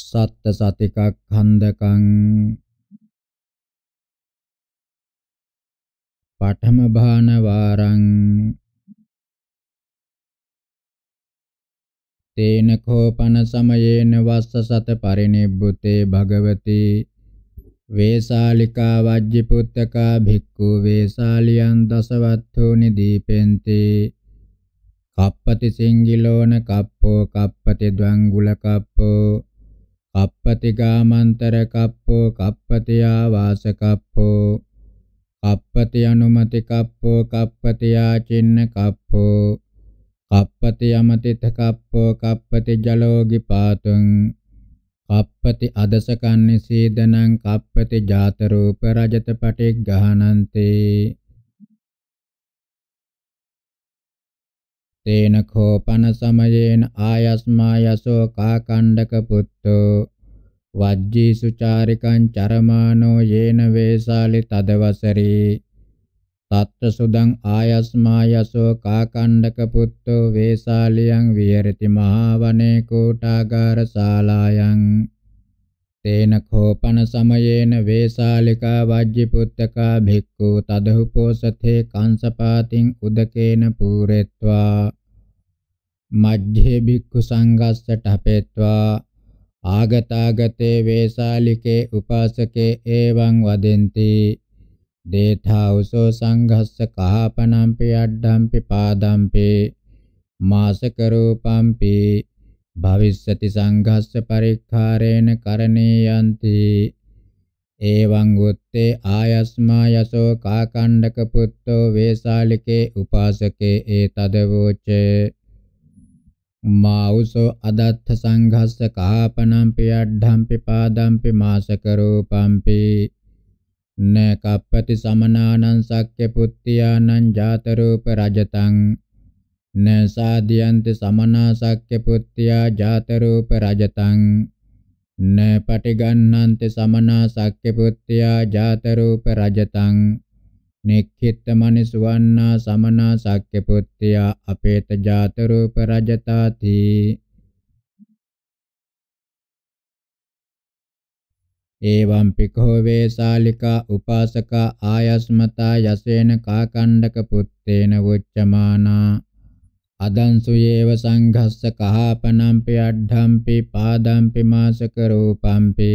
සත්ත සතිකක් හන්දකං පඨම භාන වාරං තේන කෝපන සමයේන වස්ස සත පරිනිබ්බුතේ භගවති වේසාලිකා වජ්ජි පුත්තකා භික්ඛු වේසාලියන් දසවත්ථෝ නිදීපෙන්ති කප්පති සිංගිලෝන කප්පෝ කප්පති ද්වංගුල කප්පෝ කප්පතිගාමන්තර කප්පෝ කප්පතියා වාස කප්පෝ කප්පති අනුමති කප්පෝ කප්පතියා චින්න කප්පෝ කප්පති යමතිත කප්පෝ කප්පති ජලෝගි පාතුං කප්පති අදසකන්නේ සීදනං කප්පති ජාත රූප රජත පටිග්ගහනන්තේ තේන කෝපන සමයේන ආයස්මායසෝ කාකණ්ඩක පුත්තෝ වජ්ජී සුචාරිකං චරමානෝ යේන වේසාලි තදවසරි තත්ත සුදං ආයස්මායසෝ කාකණ්ඩක පුත්තෝ වේසාලියං විහෙරති මහා වනේ කෝටාගාර ශාලායන් තේන කෝපන සමයේන වේසාලිකා වජ්ජිපුත්තකා භික්ඛු තදහුපෝසතේ කංශපාතින් උදකේන පූරෙත්වා මජ්ජේ භික්ඛු සංඝස්ස ඨපෙත්වා ආගතාගතේ වේසාලිකේ උපාසකේ එවං වදෙන්ති දේථා උසෝ සංඝස්ස කහපනම්පි අඩම්පි පාදම්පි මාසක රූපම්පි භවිස්සති සංඝස්ස පරික්ඛාරේන කරණීයන්ති එවං උත්තේ ආයස්මා යසෝ කාකණ්ඩක පුත්තෝ වේසාලිකේ උපාසකේ ඒතදවෝච මාඋසෝ අදත්ථ සංඝස්ස කහපනම්පි අඩ්ඩම්පි පාදම්පි මාසකරූපම්පි න කප්පති සමනානං සක්්‍ය පුත්තියානං ජාතරූප රජතං නසාදියන්ති සමනාසක්්‍ය පුත්‍ත්‍යා ජාත රූප රජතං න පටිගන්නන්ති සමනාසක්්‍ය පුත්‍ත්‍යා ජාත රූප රජතං නික්ඛිත මනිසවන්නා සමනාසක්්‍ය පුත්‍ත්‍යා අපේත ජාත රූප රජතාති එවං පිකෝ වේසාලිකා උපාසකා ආයස්මතා යසේන කාකණ්ඩක පුත්තේන වොච්චමානා අදන්සුයේව සංඝස්ස කහපනම්පි අඩ්ඩම්පි පාදම්පි මාසක රූපම්පි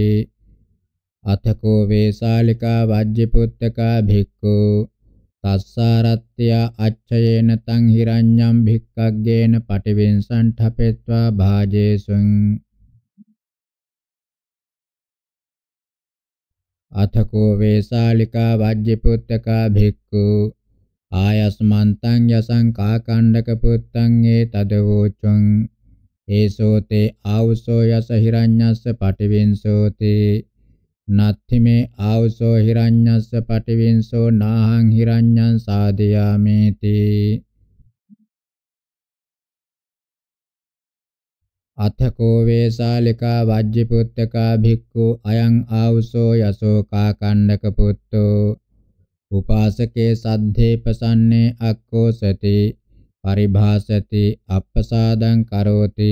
අතකෝ වේසාලිකා වජ්ජපුත්තකා භික්ඛු තස්සාරත්ත්‍ය අච්ඡයේන තං හිරඤ්ඤම් භික්ඛග්ගේන පටිවින්සණ්ඨපෙත්වා භාජේසුං අතකෝ වේසාලිකා වජ්ජපුත්තකා භික්ඛු ආයස්මන්තං යසං කාකණ්ඩක පුත්තං ඒ තදවෝචං ඒසෝතේ ආවසෝ යස හිරඤ්ඤස්ස පටිවින්සෝති නත්ථිමේ ආවසෝ හිරඤ්ඤස්ස පටිවින්සෝ නාහං හිරඤ්ඤං සාදයාමේති අතකෝ වේසාලිකා වජ්ජිපුත්තකා භික්ඛු අයං ආවසෝ යසෝ කාකණ්ඩක පුත්තෝ උපාසකේ සද්දේ පසන්නේ අක්කෝසති පරිභාසති අප්පසාදං කරෝති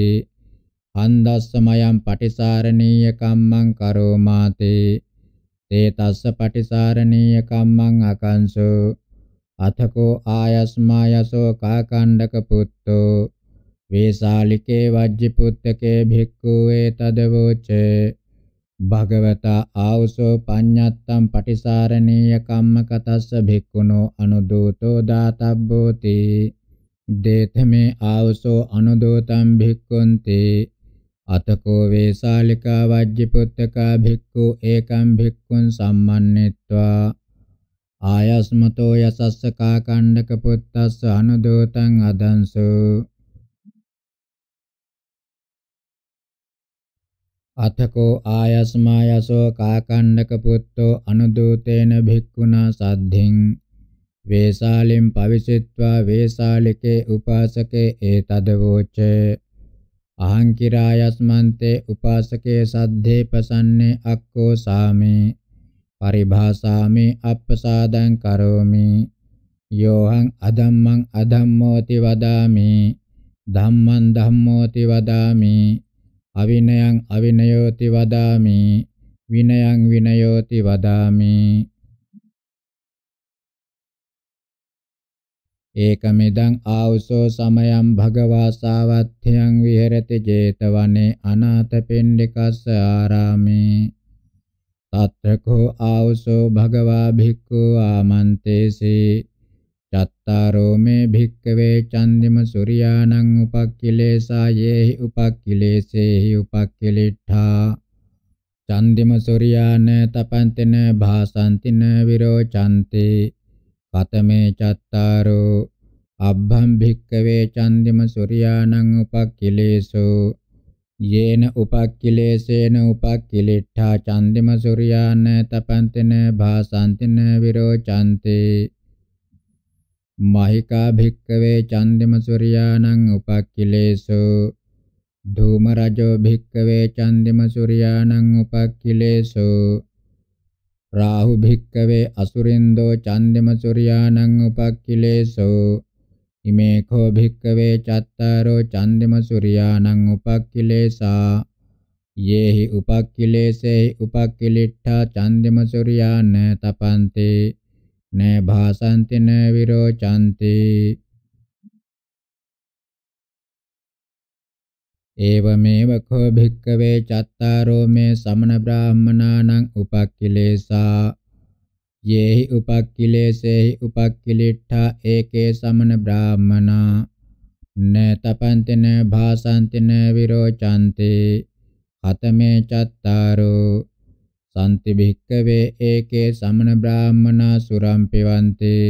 හන්දස්සමයම් පටිසාරණීය කම්මං කරෝමාති තේ තස්ස පටිසාරණීය කම්මං අකංසෝ අතකෝ ආයස්මා යසෝ කාකණ්ඩක පුත්තෝ වේසාලිකේ වජ්ජි පුත්තකේ භික්ඛු වේ තදවෝචේ භගවතා ආවසෝ පඤ්ඤත්තම් පටිසාරණීය කම්මකතස්ස භික්ඛුනෝ අනුදෝතෝ දාතබ්බෝති දේතමේ ආවසෝ අනුදෝතම් භික්ඛුන්ති අතකෝ වේසාලිකා වජ්ජපුත්තකා භික්ඛු ඒකම් භික්ඛුන් සම්මන්නෙත්වා ආයස්මතෝ යසස්ස කාකණ්ඩක පුත්තස්ස අනුදෝතං අදංසෝ අතකෝ ආයස්මායසෝ කාකණ්ඩක පුත්තෝ අනුදූතේන භික්ඛුනා සද්ධින් වේසාලින් පවිසිට්වා වේසාලිකේ උපාසකේ ඒතදවෝච අහං කිරායස්මන්තේ උපාසකේ සද්දේ පසන්නේ අක්කෝ සාමේ පරිභාසාමේ අප්පසාදං කරෝමි යෝහං අදම්මං අදම්මෝති වදාමි ධම්මං ධම්මෝති වදාමි අවිනයං අවිනයෝති වදාමි විනයං විනයෝති වදාමි ඒකමෙදං ආවුසෝ සමයං භගවා සාවත්ථයං විහෙරති 제තවනේ අනාථපෙන්ඩිකස්ස ආරාමේ తత్రకో ఆవసో భగవా భిక్ఖు ఆమంతేసి චත්තාරෝ මේ භික්කවේ චන්දිම සූර්යානං උපක්ඛිලේසා යේහි උපක්ඛිලේසේහි උපක්ඛිලිට්ඨා චන්දිම සූර්යාන තපන්තින භාසන්තින විරෝචන්ති කතමේ චත්තාරෝ අබ්බම් භික්කවේ චන්දිම සූර්යානං උපක්ඛිලේසෝ යේන උපක්ඛිලේසේන උපක්ඛිලිට්ඨා චන්දිම සූර්යාන තපන්තින භාසන්තින විරෝචන්ති මහිකා භික්කවේ චන්දිමසුරියානං උපක්ඛිලේසු ධූම රජෝ භික්කවේ චන්දිමසුරියානං උපක්ඛිලේසු රාහු භික්කවේ අසුරින්දෝ චන්දිමසුරියානං උපක්ඛිලේසු ඉමේ කෝ භික්කවේ චත්තාරෝ චන්දිමසුරියානං උපක්ඛිලේසා යේහි උපක්ඛිලේසේ උපක්ඛිලිට්ඨා චන්දිමසුරියාන තපන්තේ न भासन्ति न विरोचन्ति एवमेव खो भिक्खवे चत्तारो मे समणब्राह्मणानाम् उपक्किलेशा ये हि उपक्किलेशे हि उपक्किलिट्ठा एके समणब्राह्मणा न तपन्ति न भासन्ति न विरोचन्ति हतमे चत्तारो සම්ති භික්කවේ ඒකේ සමන බ්‍රාහ්මනා සුරම් පිවන්තේ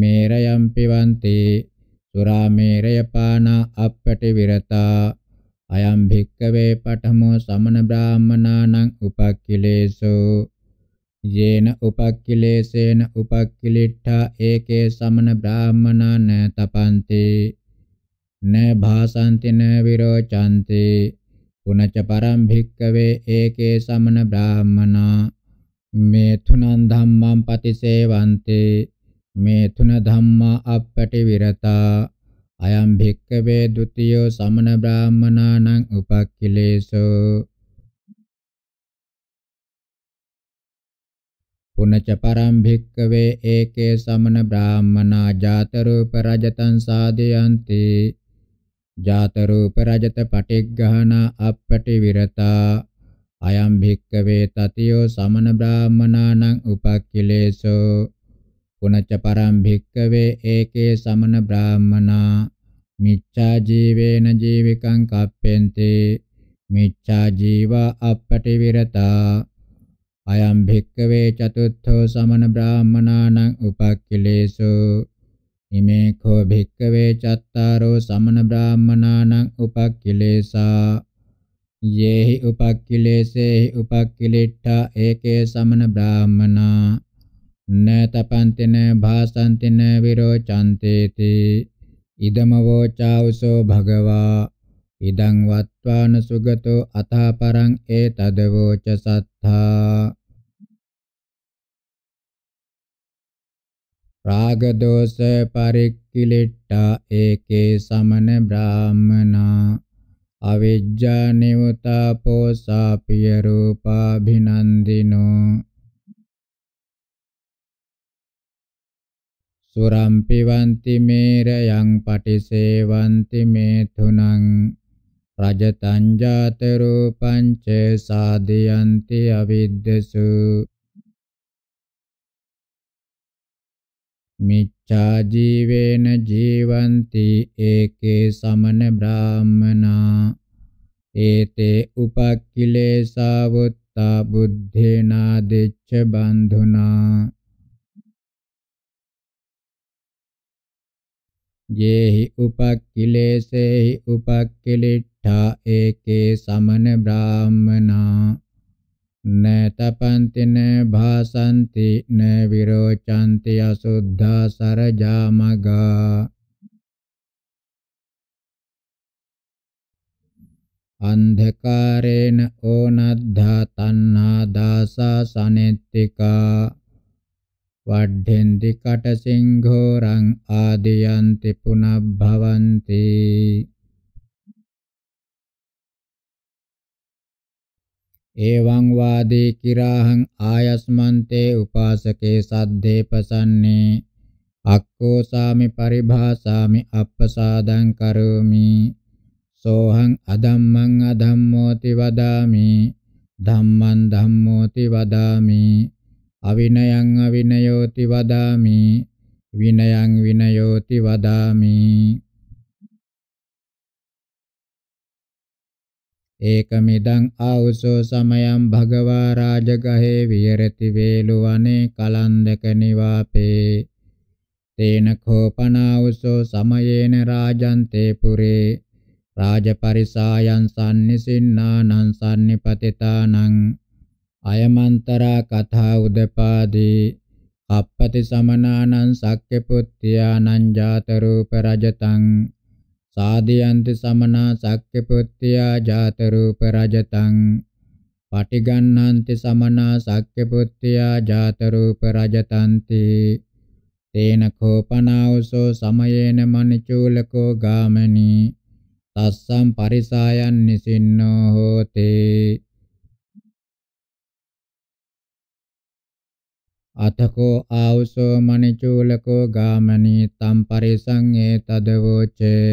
මේරයම් පිවන්තේ සුරා මේරය පානා අප්පටි විරතා අයම් භික්කවේ පඨමෝ සමන බ්‍රාහ්මනානං උපක්ඛිලේසෝ යේන උපක්ඛිලේසේන උපක්ඛිලිට්ඨා ඒකේ සමන බ්‍රාහ්මනාන තපන්ති න භාසන්ති න විරෝචන්ති පුනච පරම් භික්කවේ ඒකේ සමන බ්‍රාහමනා මේතුනං ධම්මං පතිසේවන්තේ මේතුන ධම්මා අපපටි විරතා අයම් භික්කවේ ဒ ුතියෝ සමන බ්‍රාහමනානං උපක්ඛිලේසෝ පුනච පරම් භික්කවේ ඒකේ සමන බ්‍රාහමනා ජාත රූප රජතං සාදයන්ති ජාත රූප රජත පටිග්ගහන අපටි විරතා අයම් භික්කවේ තතියෝ සමන බ්‍රාහමනානං උපක්ඛිලේසෝ පුනච්ච පරම් භික්කවේ ඒකේ සමන බ්‍රාහමනා මිච්ඡා ජීවේන ජීවිකං කප්පෙන්තේ මිච්ඡා ජීව අපටි විරතා අයම් භික්කවේ චතුත්ථෝ සමන බ්‍රාහමනානං උපක්ඛිලේසෝ ඉමේකෝ භික්කවේ චත්තාරෝ සමන බ්‍රාහමනානං උපක්ඛිලේසා යේහි උපක්ඛිලේසේහි උපක්ඛිලිට්ඨා ඒකේ සමන බ්‍රාහමනා නතපන්තින භාසන්තින විරෝචන්තේති ඉදම වෝචාවසෝ භගවා ඉදං වත්වාන සුගතෝ අතහපරං ඒතදවෝච සත්තා රාග දෝෂ පරික්කිලෙට්ටා ඒකේ සමන බ්‍රාහමනා අවිජ්ජා නිවතා පෝසා පිය රූපාභිනන්දිනෝ සුරම් පිවන්ති මේරයන් පටිසේවන්ති මේතුණං රජතං ජාත රූපං ච සාදයන්ති අවිද්දසු මිච්ඡා ජීවේන ජීවಂತಿ ඒකේ සමන බ්‍රාහමනා ඒතේ උපක්ඛිලේසා වුත්තා බුද්ධේනා දෙච්ච බන්ධුනා යේහි උපක්ඛිලේසේහි උපක්ඛිලිට්ඨා ඒකේ සමන බ්‍රාහමනා न तपन्ति न भासन्ति न विरोचन्ति अशुद्धा सरजामगा अन्धकारेण ओनद्धा तन्ना दासा सनित्तिका वढ्यन्ति कटसिंहोरं आदियन्ति पुनः भवन्ति එවං වාදී කිරාහං ආයස්මන්තේ උපාසකේ සද්දේ පසන්නේ අක්කෝ සාමි පරිභාසාමි අප්පසාදං කරෝමි සෝහං අදම්මං අධම්මෝති වදාමි ධම්මං ධම්මෝති වදාමි අවිනයං අවිනයෝති වදාමි විනයං විනයෝති වදාමි ඒකමිදං ආවුසෝ සමයං භගවා රාජගහේ විහෙරති වේලුවනේ කලන්දක නිවාපේ තේන කෝපනාවුසෝ සමයේන රාජන්තේ පුරේ රාජපරිසායන් සම්නිසින්නානං සම්නිපතිතානං අයමන්තරා කථා උදපාදී අපපති සමනානං සක්්‍ය පුත්‍යානං ජාත රූප රජතං සාදීයන්ති සමනා සක්කපුත්තියා ජාත රූප රජතං පටිගන්හන්ති සමනා සක්කපුත්තියා ජාත රූප රජතන්ති තේන කෝපනාවසෝ සමයේන මනිචූලකෝ ගාමනී තස්සම් පරිසායන් නිසින්නෝ හෝතේ අතකෝ ආවුසෝ මනිචූලකෝ ගාමනී තම් පරිසං ඒතදවෝචේ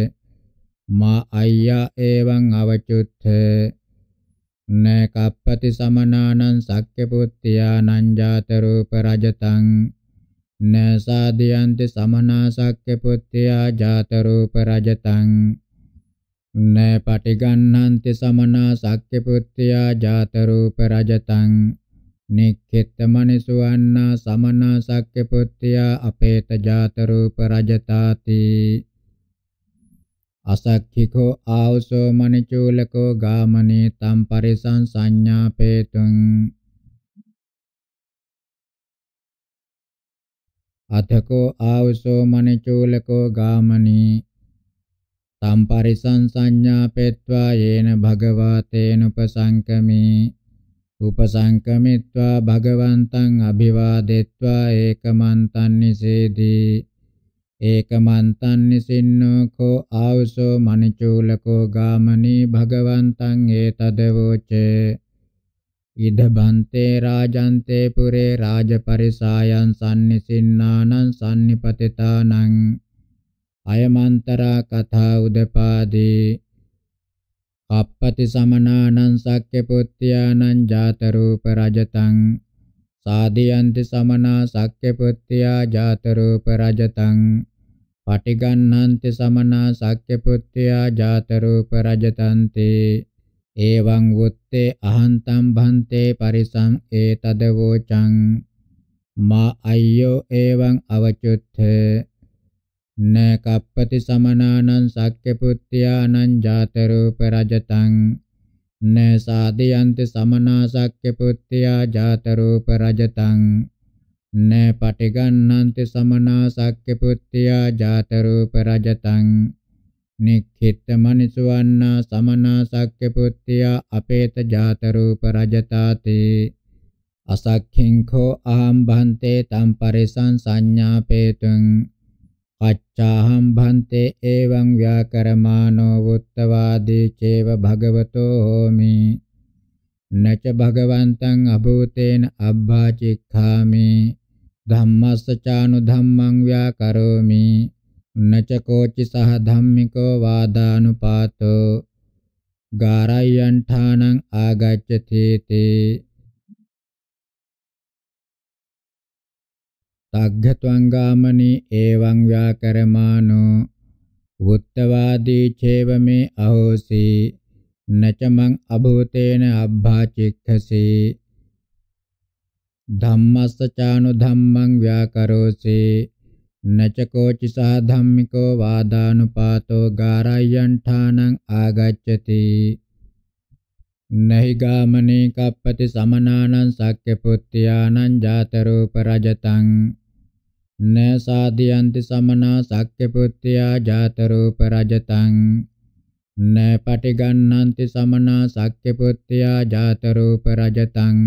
මා අය්‍යා එවං අවචුත්ථ නේ කප්පති සමනානං සක්්‍ය පුත්තියානං ජාත රූප රජතං නේ සාදියන්ති සමනා සක්්‍ය පුත්තියා ජාත රූප රජතං නේ පටිගන්නන්ති සමනා සක්්‍ය පුත්තියා ජාත රූප රජතං නික්ඛිත මනසු අන්නා සමනා සක්්‍ය පුත්තියා අපේත ජාත රූප රජතාති අසක්ඛිකෝ ආවසෝ මනිචූලකෝ ගාමනේ තම් පරිසං සංඥාපේතුං අතකෝ ආවසෝ මනිචූලකෝ ගාමනේ තම් පරිසං සංඥාපෙත්වා යේන භගවා තේන උපසංකමේ උපසංකමිත්වා භගවන්තං අභිවාදෙත්වා ඒකමන්තං නිසේදී ඒකමන්තං නිසින්නෝ කෝ ආවසෝ මනිචූලකෝ ගාමනී භගවන්තං ඒතදවෝචේ ඉදබන්තේ රාජන්තේ පුරේ රාජපරිසායන් සම්නිසින්නානං සම්නිපතිතානං අයමන්තරා කථා උදපාදී අප්පති සමනානං සක්්‍ය පුත්‍යානං ජාත රූප රජතං සාදියන්ති සමනා සක්්‍ය පුත්‍යා ජාත රූප රජතං පටිගන්හන්ති සමනා සක්්‍යපුත්තියා ජාතරූප රජතන්තේ එවං වුත්තේ අහන්තම් භන්තේ පරිසං ඒතද වෝචං මා අය්‍යෝ එවං අවචුත්ථ න කප්පති සමනානං සක්්‍යපුත්තියානං ජාතරූප රජතං න සාදයන්ති සමනා සක්්‍යපුත්තියා ජාතරූප රජතං න පටිගන්නන්ති සමනා සක්්‍ය පුත්තියා ජාත රූප රජතං නික්ඛිත මනිසවන්නා සමනා සක්්‍ය පුත්තියා අපේත ජාත රූප රජතාති අසක්ඛින් කෝ අහම් භන්තේ තම් පරිසං සංඥාපේතුං අච්ඡාහම් භන්තේ එවං ව්‍යාකරමානෝ වුත්තවාදී චේව භගවතෝ හෝමි නච භගවන්තං අභූතේන අබ්බාචික්ඛාමි ධම්මස්සචානු ධම්මං ව්‍යාකරෝමි නචකෝචි සහ ධම්මිකෝ වාදානුපාතෝ ගාරයන්ඨානං ආගච්ඡති තේ තග්ගත්වං ගාමනේ එවං ව්‍යාකරමානෝ උත්තවාදී චේව මේ අහෝසි නචමං අභූතේන අබ්භාචික්ඛසේ ධම්මස්ස චානු ධම්මං ව්‍යාකරෝසි නචකෝචි සා ධම්මිකෝ වාදානුපාතෝ ගාරයන්ඨානං ආගච්ඡති නහි ගාමනේ කප්පති සමනානං සක්්‍ය පුත්‍යානං ජාතරූප රජතං න සාදියන්ති සමනා සක්්‍ය පුත්‍යා ජාතරූප රජතං න පටිගන්නන්ති සමනා සක්්‍ය පුත්‍යා ජාතරූප රජතං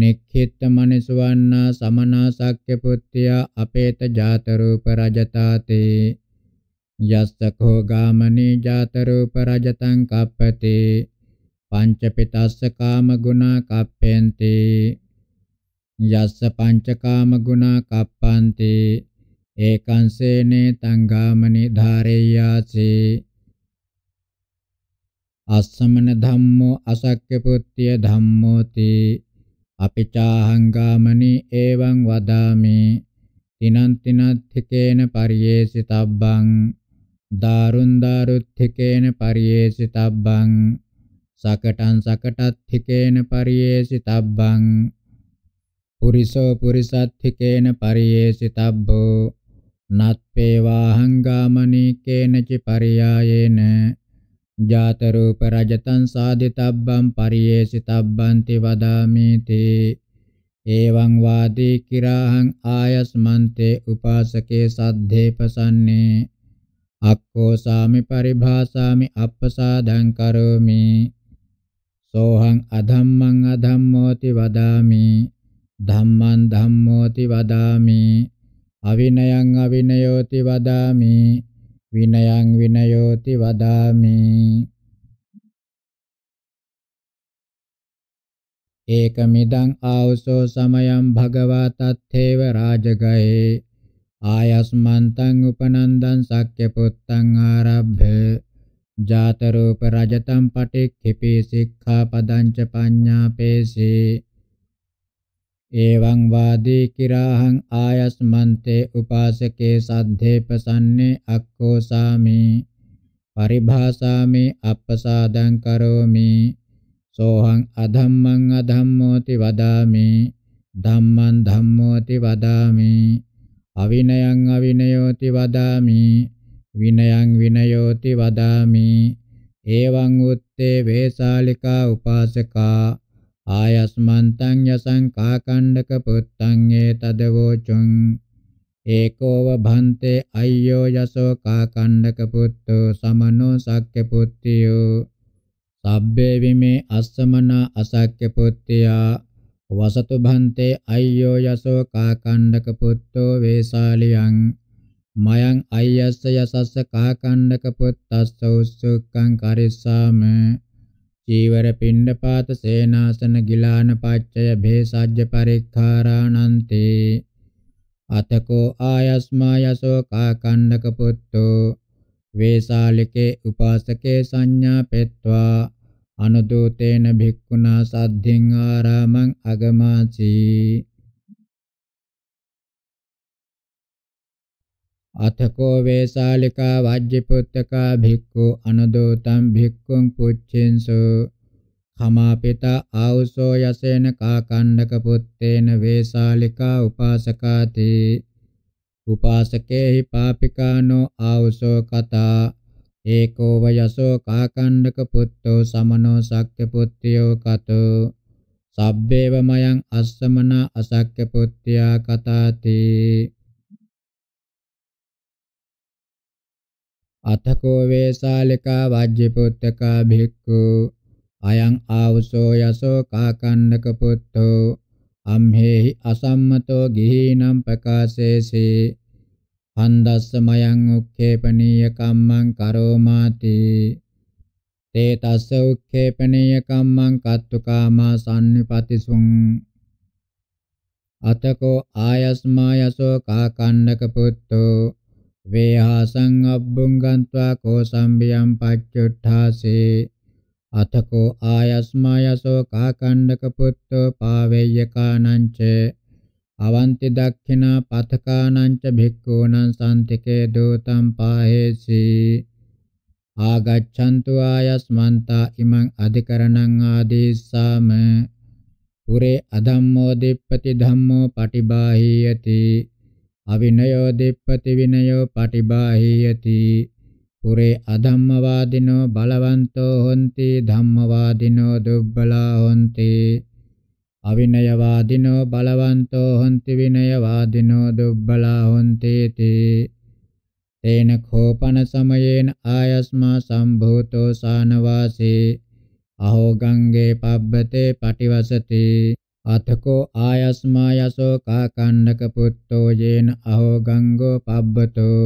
නෙක්ඛිත මනසවන්නා සමනා සක්්‍ය පුත්‍ත්‍යා අපේත ජාත රූප රජතාතේ යස්සකෝ ගාමනේ ජාත රූප රජතං කප්පතේ පංච පිටස්ස කාම ගුණා කප්පෙන්තේ යස්ස පංච කාම ගුණා කප්පන්තේ ඒකංසේනේ තංගාමනේ ධාරේයාසේ අස්සමන ධම්මෝ අසක්්‍ය පුත්‍ය ධම්මෝති අපි චාහංගාමනි එවං වදාමි තිනන්තිනත්ථිකේන පරියේසිතබ්බං දාරුන් දාරුත්ථිකේන පරියේසිතබ්බං සකටං සකටත්ථිකේන පරියේසිතබ්බං පුරිසෝ පුරිසත්ථිකේන පරියේසිතබ්බෝ නත්පේ වාහංගාමනි කේනචි පරියායේන ජාතරූප රජතන් සාධිතබ්බම් පරියේසිතබ්බන්ති වදාමීති ඒවං වාදී කිරාහං ආයස්මන්තේ උපාසකේ සද්ධේපසන්නේ අක්කෝ සාමි පරිභාසාමි අප්පසාදං කරෝමි සෝහං අධම්මං අධම්මෝති වදාමි ධම්මං ධම්මෝති වදාමි අවිනයං අවිනයෝති වදාමි විනයං විනයෝති වදාමි ඒකමිදං ආවසෝ සමයං භගවා තත්තේව රාජගහේ ආයස්මන්තං උපනන්දං සක්්‍ය පුත්තං ආරබ්භේ ජාතරූප රජතම් පටික්ඛිපේ සික්ඛාපදං ච පඤ්ඤාපේසේ एवं वादी किराहं आयस्मन्ते उपासके साध्ये प्रसन्ने अक्कोसामि परिभासामि अपसादं करोमि सोऽहम् अधम्मं अधम्मोति वदामि धम्मं धम्मोति वदामि अविनयं अविनयोति वदामि विनयं विनयोति वदामि एवं उत्ते वेशालिका उपासका ආයස්මන්තං යසං කාකණ්ඩක පුත්තං ඒතදවෝචුං ඒකෝව භන්තේ අය්‍යෝ යසෝ කාකණ්ඩක පුත්තෝ සමනෝ සක්්‍ය පුත්තියෝ සබ්බේ විමේ අස්සමන අසක්්‍ය පුත්තියා වසතු භන්තේ අය්‍යෝ යසෝ කාකණ්ඩක පුත්තෝ වේසාලියං මයං අයස්ස යසස්ස කාකණ්ඩක පුත්තස්ස උස්සුක්ඛං කරිස්සාමේ චීවර පිණ්ඩපාත සේනාසන ගිලාන පච්චය භේසජ්‍ය පරික්ඛාරාණන්තේ අතකෝ ආයස්මා යසෝ කාකණ්ඩක පුත්තෝ වේසාලිකේ උපාසකේ සංඥා පෙත්වා අනුදූතේන භික්ඛුනා සද්ධින් ආරාමං අගමාසී අතකෝ වේසාලිකා වජ්ජිපුත්තකා භික්ඛු අනුදෝතම් භික්ඛුං පුච්චින්සු කමාපිතා ආවුසෝ යසේන කාකණ්ඩක පුත්තේන වේසාලිකා උපාසකාති උපාසකේහි පාපිකානෝ ආවුසෝ කතා ඒකෝ වයසෝ කාකණ්ඩක පුත්තෝ සමනෝ සක්්‍ය පුත්තියෝ කතෝ සබ්බේව මයං අස්සමන අසක්්‍ය පුත්‍යා කතාති අතකෝ වේසාලිකා වජ්ජිපුත්තකා භික්ඛු අයං ආවසෝ යසෝ කාකණ්ඩක පුත්තෝ අම්හෙහි අසම්මතෝ ගිහිනම් ප්‍රකාශේසි හන්දස්ස මයං උක්ඛේපනීය කම්මං කරෝමාති තේ තස්ස උක්ඛේපනීය කම්මං කත්තුකාමා සම්නිපතිසුං අතකෝ ආයස්මා යසෝ කාකණ්ඩක පුත්තෝ වේහාසං අබ්බුං ගන්त्वा කෝ සම්බියම් පච්චුට්ඨාසේ අතකෝ ආයස්මායසෝ කාකණ්ඩක පුත්තෝ පාවෙය්‍යකානංච අවන්ති දක්ඛිනා පතකානංච භික්ඛූනං සම්තිකේ දූතං පාහෙසි ආගච්ඡන්තු ආයස්මන්තා ඉමං අධිකරණං ආදීස්සාම පුරේ අධම්මෝ දෙප්පති ධම්මෝ පටිබාහීයති අවිනයෝ දිප්පති විනයෝ පටිභාහීයති පුරේ අධම්මවාදිනෝ බලවන්තෝ හොಂತಿ ධම්මවාදිනෝ දුබ්බලා හොಂತಿ අවිනයවාදිනෝ බලවන්තෝ හොಂತಿ විනයවාදිනෝ දුබ්බලා හොಂತಿ තේ තේන කෝපන සමයේන ආයස්මා සම්භූතෝ සානවාසේ අහෝ ගංගේ පබ්බතේ පටිවසති අතකෝ ආයස්මා යසෝ කාකණ්ඩක පුත්තෝ යේන අහෝ ගංගෝ පබ්බතෝ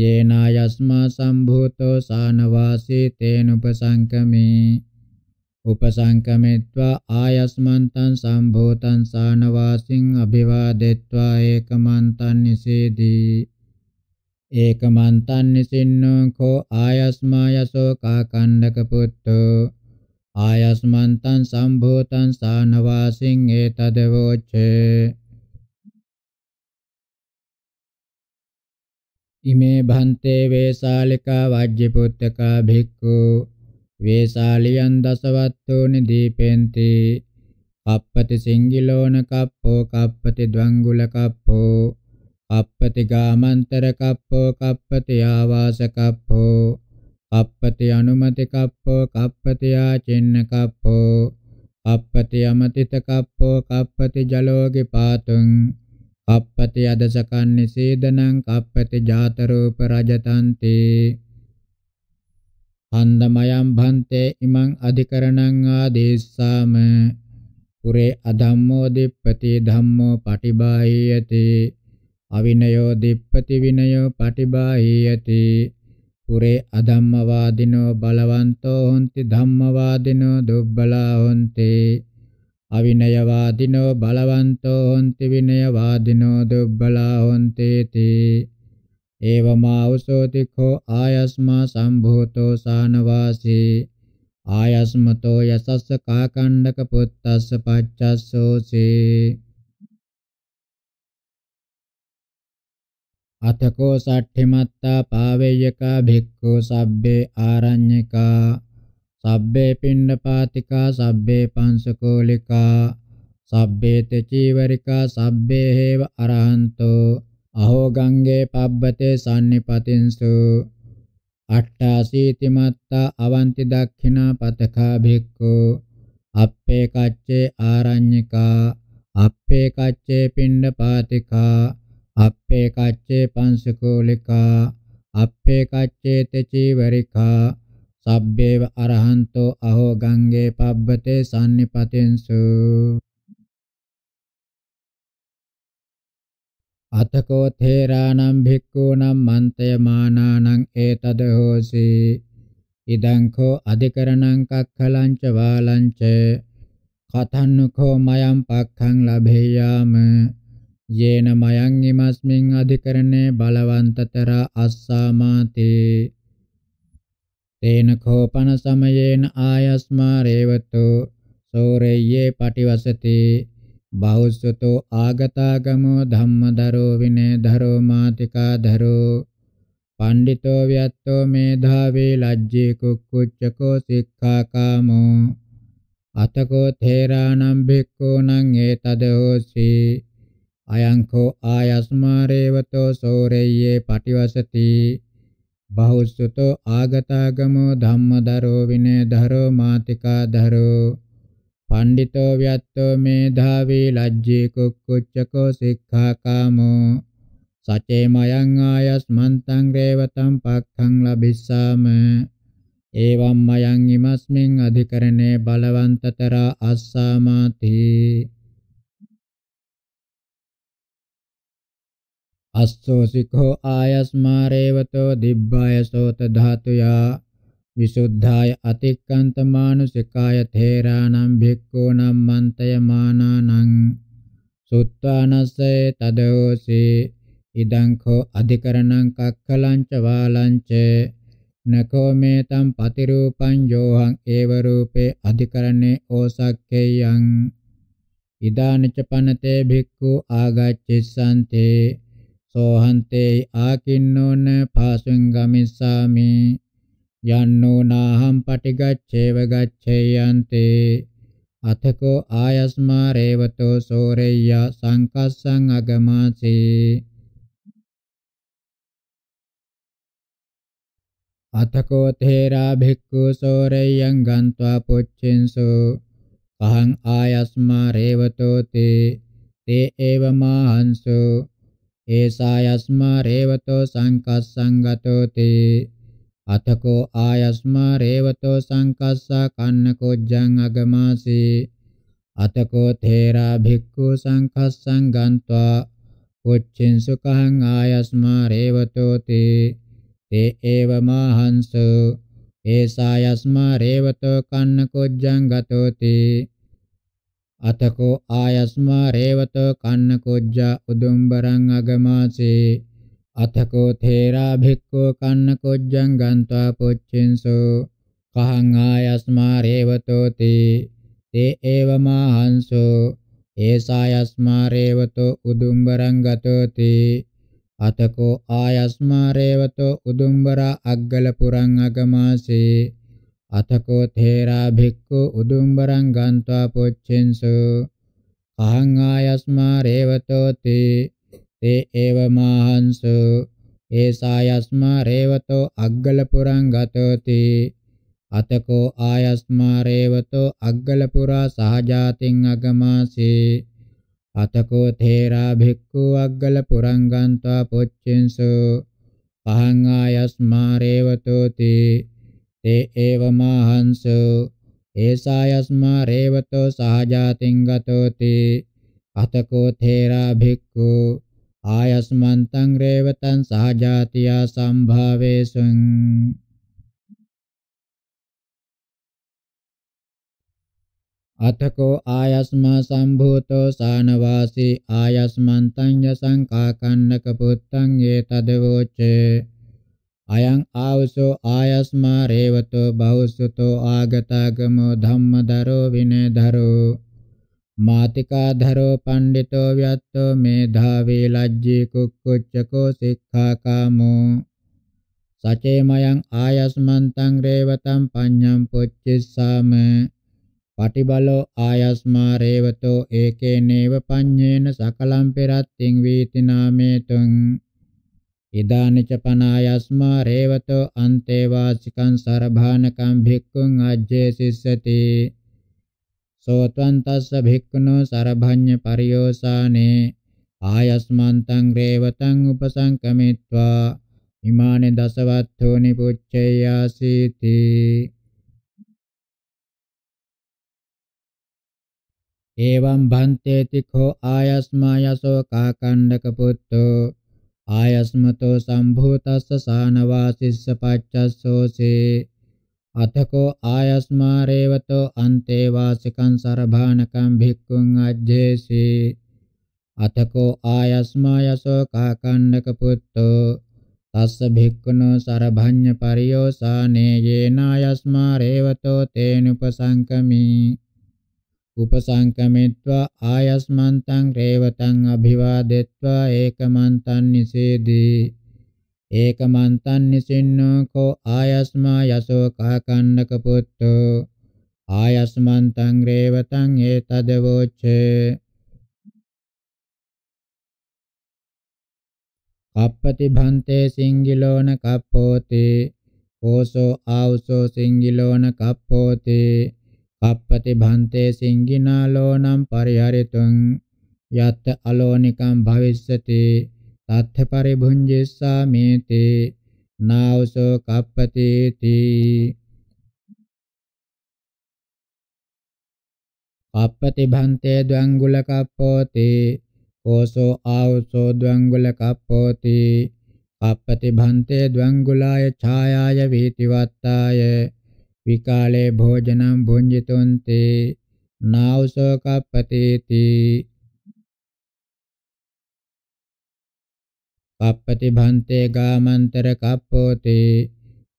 යේන ආයස්මා සම්භූතෝ සානවාසී තේන උපසංකමේ උපසංකමෙත්වා ආයස්මන්තං සම්භූතං සානවාසින් අභිවාදෙත්වා ඒකමන්තං නිසේදී ඒකමන්තං නිසින්නෝ කෝ ආයස්මා යසෝ කාකණ්ඩක පුත්තෝ ආයස්මන්තං සම්භූතං සානවාසින් ඒතදවෝච්චේ ඉමේ භන්තේ වේසාලිකා වජ්ජිපුත්තකා භික්ඛු වේසාලියන් දසවත්තෝනි දීපෙන්ති කප්පති සිංගිලෝන කප්පෝ කප්පති ද්වංගුල කප්පෝ කප්පති ගාමන්තර කප්පෝ කප්පති ආවාස කප්පෝ අපපති අනුමති කප්පෝ කප්පතියා චින්න කප්පෝ අපපති අමතිත කප්පෝ කප්පති ජලෝගේ පාතුං කප්පති අදසකන්නේ සේදනං කප්පති ජාතරූප රජතන්තේ හන්දමයම් භන්තේ ඉමං අධිකරණං ආදේශාම පුරේ අධම්මෝ දිප්පති ධම්මෝ පටිබාහීයති අවිනයෝ දිප්පති විනයෝ පටිබාහීයති පුරේ අධම්මවාදිනෝ බලවන්තෝ හොಂತಿ ධම්මවාදිනෝ දුබ්බලා හොಂತಿ අවිනයවාදිනෝ බලවන්තෝ හොಂತಿ විනයවාදිනෝ දුබ්බලා හොಂತಿ තේ ඒවමා උසෝතිඛෝ ආයස්මා සම්භූතෝ සානවාසී ආයස්මතෝ යසස්ස කාකණ්ඩක පුත්තස්ස පච්චස්සෝසේ අතකෝ සට්ඨිමත්තා පාවෙය්‍යකා භික්ඛු සබ්බේ ආරඤ්ඤිකා සබ්බේ පිණ්ඩපාතිකා සබ්බේ පංසකෝලිකා සබ්බේ තචීවරිකා සබ්බේ හේව අරහන්තෝ අහෝ ගංගේ පබ්බතේ සම්නිපතින්සු අට්ඨාසීතිමත්තා අවන්ති දක්ඛිනා පතකා භික්ඛු අප්පේ කච්චේ ආරඤ්ඤිකා අප්පේ කච්චේ පිණ්ඩපාතිකා අපේ කච්චේ පංසකෝලිකා අපේ කච්චේ තචීවරිකා සබ්බේව අරහන්තෝ අහෝ ගංගේ පබ්බතේ සම්නිපතෙන්සු අතකෝ තේරානම් භික්ඛූනම් මන්තය මානානං ඒතද හෝසි ඉදං කෝ අධිකරණං කක්ඛලං ච වාලං ච කතන්නකෝ මයම් පක්ඛං ලභේයාම යේන මයං ඉමස්මින් අධිකරණේ බලවන්තතර අස්සාමාතේ තේන කෝපන සමයේන ආයස්මා රේවතෝ සෝරේයේ පටිවසති බෞස්සතෝ ආගතාගමෝ ධම්මදරෝ විනේ ධරෝ මාතිකා ධරෝ පණ්ඩිතෝ ව්‍යත්තෝ මේධාවේ ලජ්ජේ කුක්කුච්චකෝ සික්ඛාකාමෝ අතකෝ තේරානම් භික්ඛූ නං ඒතදෝසී අයංකෝ ආයස්මා රේවතෝ සෝරෙය්‍යේ පටිවසති බහුසුතෝ ආගතාගමෝ ධම්මදරෝ විනේධරෝ මාතිකාධරෝ පණ්ඩිතෝ ව්‍යත්තෝ මේධාවී ලජ්ජී කුක්කුච්චකෝ සික්ඛාකාමෝ සචේ මයං ආයස්මන්තං රේවතං පක්ඛං ලබිස්සාම එවම් මයං ඉමස්මින් අධිකරණේ බලවන්තතර අස්සාමාති අස්සෝසිකෝ ආයස්මාරේවතෝ දිබ්බාය සෝත ධාතුයා විසුද්ධාය අතික්කන්ත මානුසිකාය තේරානම් භික්ඛූනම් මන්තය මානානං සුත්වානස්සේ තදෝසි ඉදංඛෝ අධිකරණං කක්ඛලංච වාලංච නකෝ මේතම් පතිරූපං යෝහං ඒව රූපේ අධිකරණේ ඕසක්කේයං ඉදානච පනතේ භික්ඛු ආගච්ඡසන්තේ සෝහන්තේ ආකින්නෝන පාසුං ගමිස්සාමි යන්නෝ නාහම් පටිගච්ඡේව ගච්ඡේයන්තේ අතකෝ ආයස්මා රේවතෝ සෝරෙය්‍ය සංකස්සං අගමාසේ අතකෝ තේරා භික්ඛු සෝරෙය්‍යං ගන්්වා පුච්චින්සෝ කහං ආයස්මා රේවතෝ තේ තේ ඒව මාහන්සෝ ඒසා යස්මා රේවතෝ සංකස්සංගතෝති අතකෝ ආයස්මා රේවතෝ සංකස්සා කන්නකොජ්ජං අගමාසි අතකෝ තේරා භික්ඛු සංකස්සං ගන්්වා උච්චින් සුඛං ආයස්මා රේවතෝති තේ ඒව මාහංසෝ ඒසා යස්මා රේවතෝ කන්නකොජ්ජං ගතෝති අතකෝ ආයස්මා රේවතෝ කන්න කොජ්ජා උදුම්බරං අගමාසේ අතකෝ තේරා භික්ඛෝ කන්න කොජ්ජං ගන්්වා පොච්චෙන්සෝ කහං ආයස්මා රේවතෝ තේ තේ ඒවමා හංසෝ ඒසායස්මා රේවතෝ උදුම්බරං ගතෝති අතකෝ ආයස්මා රේවතෝ උදුම්බරා අග්ගල පුරං අගමාසේ අතකෝ තේරා භික්ඛු උදුම්බරං ගන්්වා පුච්චෙන්සු අහං ආයස්මා රේවතෝති තේ ඒව මාහංසු ඒසා යස්මා රේවතෝ අග්ගල පුරං ගතෝති අතකෝ ආයස්මා රේවතෝ අග්ගල පුරා සහජාතින් අගමාසේ අතකෝ තේරා භික්ඛු අග්ගල පුරං ගන්්වා පුච්චෙන්සු අහං ආයස්මා රේවතෝති ते एव माहंसु एषायस्मा रेवतो सहजातिं गतोति अतको थेरा भिक्खु आयस्मन्तं रेवतं सहजातिया सम्भावेषुं अथको आयस्म सम्भूतो सानवासी आयस्मन्तं यसङ्काकन्नकपुत्तं ये तद्वोचे අයං ආවසෝ ආයස්මා රේවතෝ බහුසුතෝ ආගතාගමෝ ධම්මදරෝ විනේදරෝ මාතිකා ධරෝ පණ්ඩිතෝ ව්‍යත්තෝ මේධාවේ ලජ්ජී කුක්කුච්චකෝ සික්ඛාකාමෝ සචේමයන් ආයස්මන්තං රේවතං පඤ්ඤං පුච්චිස්සාම පටිබලෝ ආයස්මා රේවතෝ ඒකේනේව පඤ්ඤේන සකලම් පෙරත්තිං වීති නාමේතුං ඉදානච පනායස්මා රේවතෝ අන්තේ වාසිකං සරභානකං භික්ඛුං අජ්ජේ සිස්සති සෝත්වං තස්ස භික්ඛුනෝ සරභඤ්ඤ පරියෝසානේ ආයස්මන්තං රේවතං උපසංකමිත්වා ඉමානේ දසවත්ථෝනි පුච්චයාසීති එවං භන්තේති කෝ ආයස්මා යසෝ කාකණ්ඩක පුත්තෝ ආයස්මතෝ සම්භූතස්ස සානවාසිස්ස පච්චස්සෝසේ අතකෝ ආයස්මා රේවතෝ අන්තේ වාසිකං සරභානකං භික්ඛුං අජ්ජේසේ අතකෝ ආයස්මා යසෝ කාකණ්ඩක පුත්තෝ තස්ස භික්ඛුනෝ සරභඤ්ඤ පරියෝසානේ යේනායස්මා රේවතෝ තේනුපසංකමී උපසංකමිත්වා ආයස්මන්තං රේවතං අභිවාදෙත්වා ඒකමන්තං නිසේදී ඒකමන්තං නිසින්නෝ කෝ ආයස්මා යසෝ කහකන්නක පුත්තෝ ආයස්මන්තං රේවතං ඒතදවෝච්චේ කප්පති භන්තේ සිංගිලෝන කප්පෝති කෝසෝ ආවුසෝ සිංගිලෝන කප්පෝති අපපති භන්තේ සිංගිනා ලෝනම් පරිහරිතුං යත් අලෝනිකම් භවිස්සති තත්ථ පරිභුංජිස්සාමේති නාවසෝ කප්පතේති අපපති භන්තේ ද්වංගුල කප්පෝති ඕසෝ ආවසෝ ද්වංගුල කප්පෝති අපපති භන්තේ ද්වංගුලාය ඡායාය වීතිවත්තාය විකාලේ භෝජනම් භුඤ්ජිතොන්ති නාවසෝ කප්පතේති කප්පති භන්තේ ගාමන්තර කප්පෝති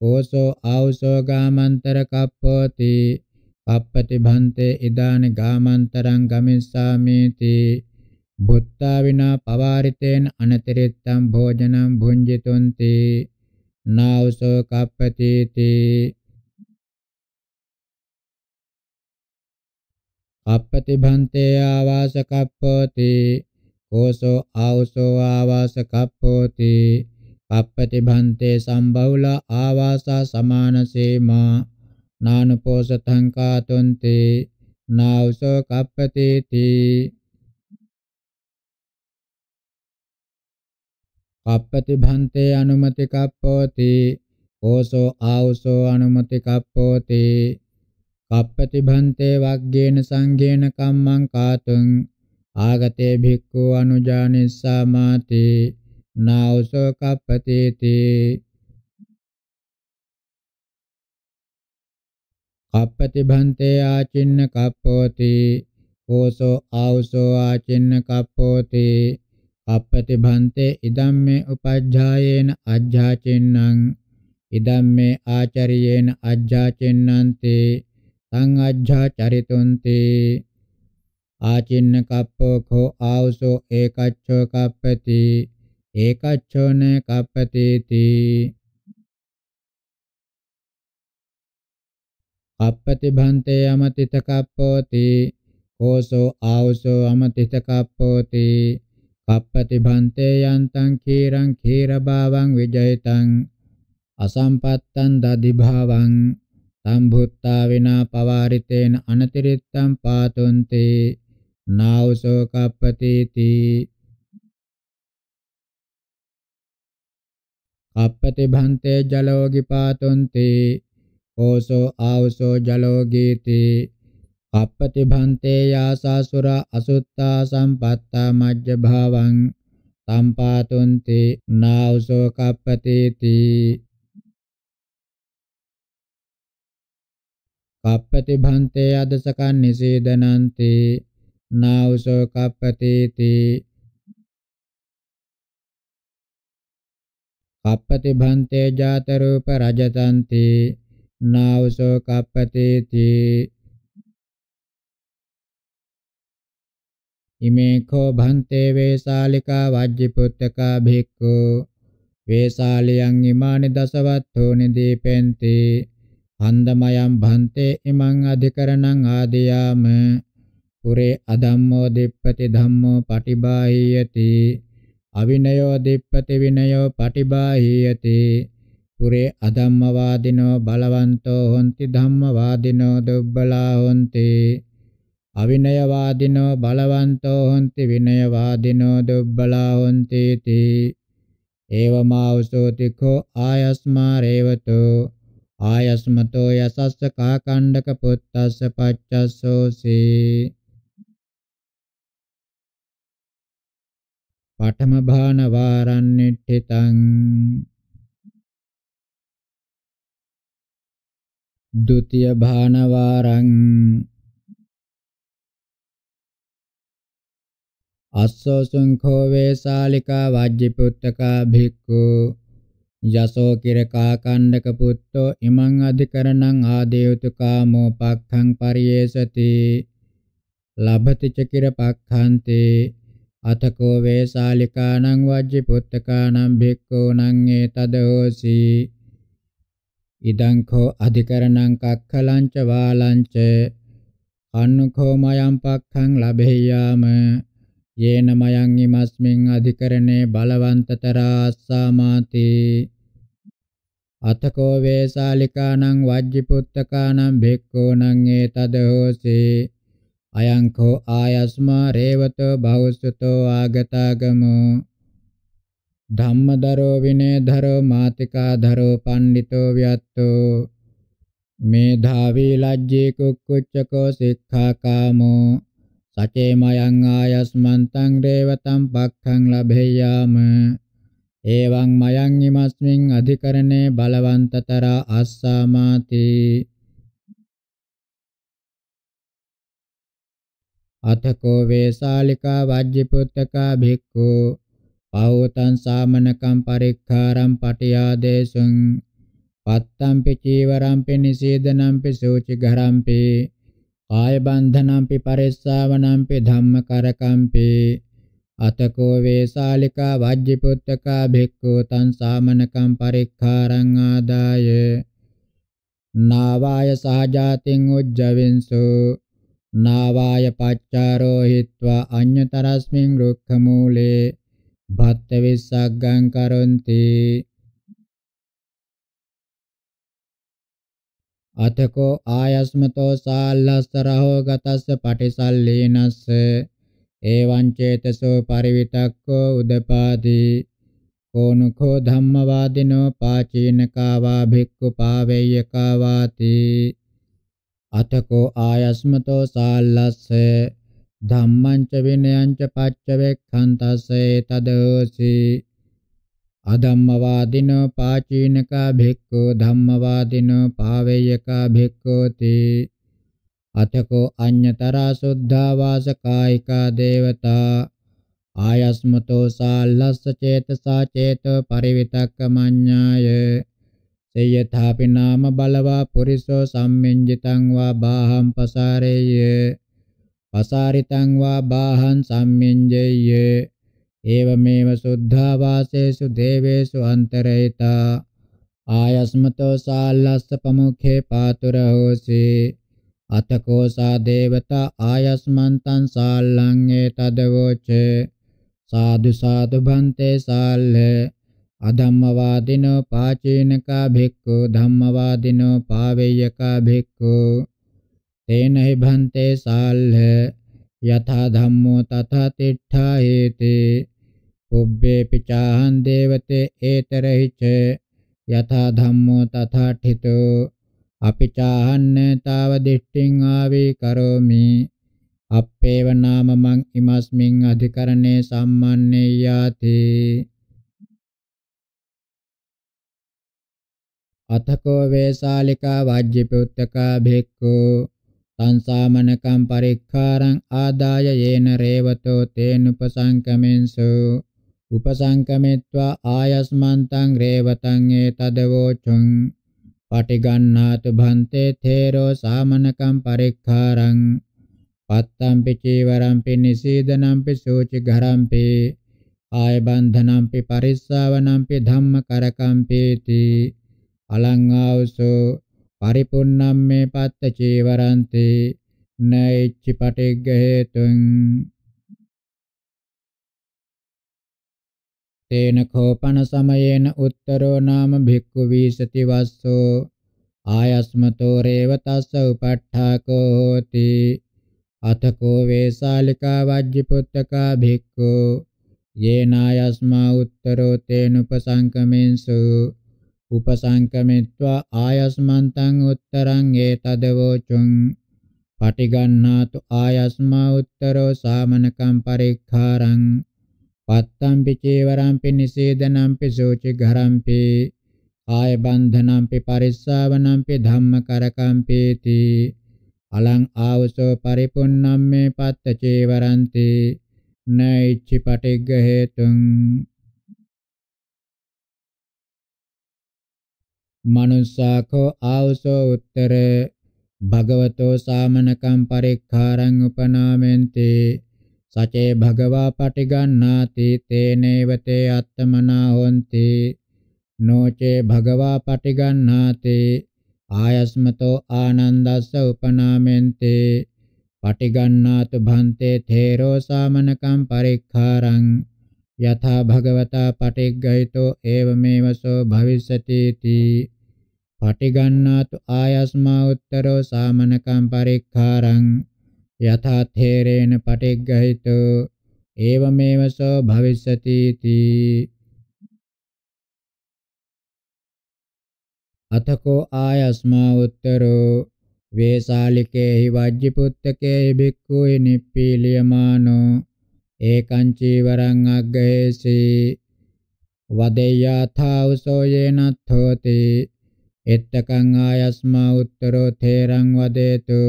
ඕසෝ ආවසෝ ගාමන්තර කප්පෝති කප්පති භන්තේ ඉදාන ගාමන්තරං ගමිස්සාමේති බුත්තා විනා පවාරිතේන අනතිරිත්තම් භෝජනම් භුඤ්ජිතොන්ති නාවසෝ කප්පතේති අපපතිභන්තේ ආවාස කප්පෝති කෝසෝ ආවසෝ ආවාස කප්පෝති අපපතිභන්තේ සම්බහුල ආවාස සමාන සීමා නානුපෝසතං කාතුන්ති නාවසෝ කප්පතේති කප්පතිභන්තේ අනුමති කප්පෝති කෝසෝ ආවසෝ අනුමති කප්පෝති කප්පතිභන්තේ වග්ගේන සංඝේන කම්මං කාතුං ආගතේ භික්ඛු අනුජානිස්සාමාති නාවසෝ කප්පතේති කප්පතිභන්තේ ආචින්න කප්පෝති කෝසෝ ආවසෝ ආචින්න කප්පෝති කප්පතිභන්තේ ඉදම්මේ උපජ්ජායේන අජ්ජාචින්නං ඉදම්මේ ආචරියේන අජ්ජාචින්නන්තේ තං අජ්ජා චරිතුන්ති ආචින්න කප්පෝ කෝ ආවසෝ ඒකච්ඡෝ කප්පති ඒකච්ඡෝන කප්පතේති අප්පති භන්තේ අමතිත කප්පෝති කෝසෝ ආවසෝ අමතිත කප්පෝති කප්පති භන්තේ යන්තං ඛීරං ඛීරභාවං විජයතං අසම්පත්තං දදිභාවං සම්භුත්තා විනා පවාරිතේන අනතිරිත්තම් පාතුන්ති නාවසෝ කප්පතිති කප්පති භන්තේ ජලෝගි පාතුන්ති ඕසෝ ආවසෝ ජලෝගීති කප්පති භන්තේ යාසසුර අසුත්තා සම්පත්තා මජ්ජ භාවං සම්පාතුන්ති නාවසෝ කප්පතිති පප්පති භන්තේ අදසකන් නිසීදනන්ති නාවසෝ කප්පතේති කප්පති භන්තේ ජාත රූප රජතන්ති නාවසෝ කප්පතේති ඉමේඛෝ භන්තේ වේසාලිකා වජ්ජිපුත්තකා භික්ඛු වේසාලියං ඉමානි දසවත්තෝ නිදීපෙන්ති හන්දමයම් භන්තේ ඉමං අධිකරණං ආදියාම පුරේ අධම්මෝ දෙප්පති ධම්මෝ පටිබාහියති අවිනයෝ දෙප්පති විනයෝ පටිබාහියති පුරේ අධම්මවාදිනෝ බලවන්තෝ හොಂತಿ ධම්මවාදිනෝ දුබ්බලා හොಂತಿ අවිනයවාදිනෝ බලවන්තෝ හොಂತಿ විනයවාදිනෝ දුබ්බලා හොಂತಿ තී ඒවමාවසෝතිකෝ ආයස්මා රේවතෝ ආයස්මතෝ යසස්ස කාකණ්ඩක පුත්තස්ස පච්චස්සෝසි පඨම භාන වාරණ්ණිට්ඨිතං ဒုတိ ය භාන වාරං අස්සෝ සුංඛෝ වේසාලිකා වජ්ජිපුත්තකා භික්ඛු යසෝ කිරකා කණ්ඩක පුත්තෝ ඉමං අධිකරණං ආදේවතු කාමෝ පක්ඛං පරියේසති ලබති චකිර පක්ඛන්තේ අතකෝ වේසාලිකානං වජ්ජි පුත්තකානං භික්ඛූනං ඒතදෝසි ඉදං කෝ අධිකරණං කක්ඛලං ච වාලං ච අනුඛෝ මයං පක්ඛං ලබෙය්‍යාම යේන මයං ඉමස්මින් අධිකරණේ බලවන්තතරා අස්සාමාති අතකෝ වේසාලිකානං වජ්ජිපුත්තකානං භික්ඛූනං ඒතද හෝසී අයං කෝ ආයස්මා රේවතෝ භවසුතෝ ආගතාගමෝ ධම්මදරෝ විනේධරෝ මාතිකාධරෝ පණ්ඩිතෝ ව්‍යත්තෝ මේධාවී ලජ්ජේ කුක්කුච්චකෝ සික්ඛාකාමෝ සචේමයං ආයස්මන්තං දේවතං පක්ඛං ලබේයාම එවං මයං ීමස්මින් අධිකරණේ බලවන්තතර අස්සාමාති අතකෝ වේසාලිකා වජ්ජිපුත්තකා භික්ඛු පහෝතං සාමනකම් පරික්ඛාරම් පටියාදේශං පත්තම්පි චීවරම්පි නිසීදනම්පි සෝචි ගරම්පි කාය බන්ධනම්පි පරිස්සාවනම්පි ධම්මකරකම්පි අතකෝ වේසාලිකා වජ්ජිපුත්තකා භික්ඛු තං සාමනකම් පරික්ඛාරං ආදාය නාවාය සහජාතින් උජ්ජවින්සු නාවාය පච්චාරෝ හිත්වා අඤ්‍යතරස්මින් රුක්ඛ මූලේ භත්ත විස්සග්ගං කරොන්ති අතකෝ ආයස්මතෝ සාල්ලස්සරහෝ ගතස්ස පටිසල්ලීනස්ස එවං චේතසෝ පරිවිතක්කෝ උදපාදී කෝනුඛෝ ධම්මවාදිනෝ පාචීනකාවා භික්ඛු පාවෙය්‍යකාවාති අතකෝ ආයස්මතෝ සාල්ලස්ස ධම්මං ච විනයං ච පච්ච වෙක්ඛන්තස්සේ තදෝසී අධම්මවාදිනෝ පාචීනකා භික්ඛු ධම්මවාදිනෝ පාවේයකා භික්ඛෝති අතකෝ අඤ්‍යතරා සුද්ධා වාස කායිකා දේවතා ආයස්මතෝ සාල්ලස්ස චේතසා චේතෝ පරිවිතක්ක මඤ්ඤාය සේයථාපි නාම බලවා පුරිසෝ සම්මෙන්ජිතං වා බාහම් පසාරේය පසාරිතං වා බාහං සම්මෙන්ජෙය්‍යේ एवमेव शुद्धावासेषु देवेषु अन्तरहिता आयस्मतो साल्लस्य प्रमुखे पातुरहोसि अथ को सा देवता आयस्मन्तं साल्लङ्गे तदवोचे साधु साधु भन्ते साल्ले अधम्मवादिनो पाचीनका भिक्खु धम्मवादिनो पावेयका भिक्खु तेन हि भन्ते साल्ले यथा धम्मो तथा तिष्ठा हेति උබ්බේපි චාහං දේවතේ ඒතරහිච යථා ධම්මෝ තථා ඨිතෝ අපි චාහන්න තාව දිට්ඨින් ආවේ කරෝමි අප්පේව නාම මං ඉමස්මින් අධිකරණේ සම්මන්නේ යාති අතකෝ වේසාලිකා වජ්ජිපුත්තකා භික්ඛෝ සංසාමනකම් පරික්ඛාරං ආදාය යේන රේවතෝ තේනුපසංකමෙන්සෝ උපසංකමෙත්වා ආයස්මන්තං රේවතං ඒතදවෝචං පටිගන්නාතු භන්තේ තේරෝ සාමනකම් පරික්ඛාරං පත්තම්පි චීවරම්පි නිසීදනම්පි සූචි ඝරම්පි ආය බන්ධනම්පි පරිස්සාවනම්පි ධම්ම කරකම්පීති අලංආවසෝ පරිපුන්නම්මේ පත්ත චීවරන්ති නෛච්චි පටිග්ග හේතුං තේන කෝපන සමයේන උත්තරෝ නාම භික්ඛු වීසති වස්සෝ ආයස්මතෝ රේව තස්ස උපට්ඨාකෝ හෝති අතකෝ වේසාලිකා වජ්ජි පුත්තකා භික්ඛු යේනායස්මා උත්තරෝ තේනුපසංකමෙන්සු උපසංකමිත්වා ආයස්මන්තං උත්තරං ඒතදවෝචුං පටිගන්නාතු ආයස්මා උත්තරෝ සාමනකම් පරික්ඛාරං පත්තම්පි චේවරම්පි නිසේදනම්පි සෝචි ඝරම්පි කාය බන්ධනම්පි පරිස්සාවනම්පි ධම්මකරකම්පේති අලං ආවසෝ පරිපුන්නම් මේ පත්ත චේවරන්ති නෛච්චි පටිග්ග හේතුං මනුස්සාකෝ ආවසෝ උත්තර භගවතෝ සාමනකම් පරික්ඛාරං උපනාමෙන්තේ සචේ භගවා පටිගන්නාති තේනේව තේ අත්තමනා හොಂತಿ නොචේ භගවා පටිගන්නාති ආයස්මතෝ ආනන්දස්ස උපනාමෙන්ති පටිගන්නාතු භන්තේ තේරෝ සාමනකම් පරික්ඛාරං යථා භගවතා පටිග්ගහිතෝ ඒවමේවසෝ භවිස්සති තී පටිගන්නාතු ආයස්මා උත්තරෝ සාමනකම් පරික්ඛාරං යථා තේරේන පටිග්ගහිතෝ ඒවමේව සෝ භවිස්සති තී අතකෝ ආයස්මා උත්තරෝ වේසාලිකේහි වජ්ජි පුත්තකේහි භික්ඛුයි නිප්පීලියමානෝ ඒකං චීවරං අග්ගේසි වදේයාථා උසෝ යේනත්ථෝති එත්තකං ආයස්මා උත්තරෝ තේරං වදේතු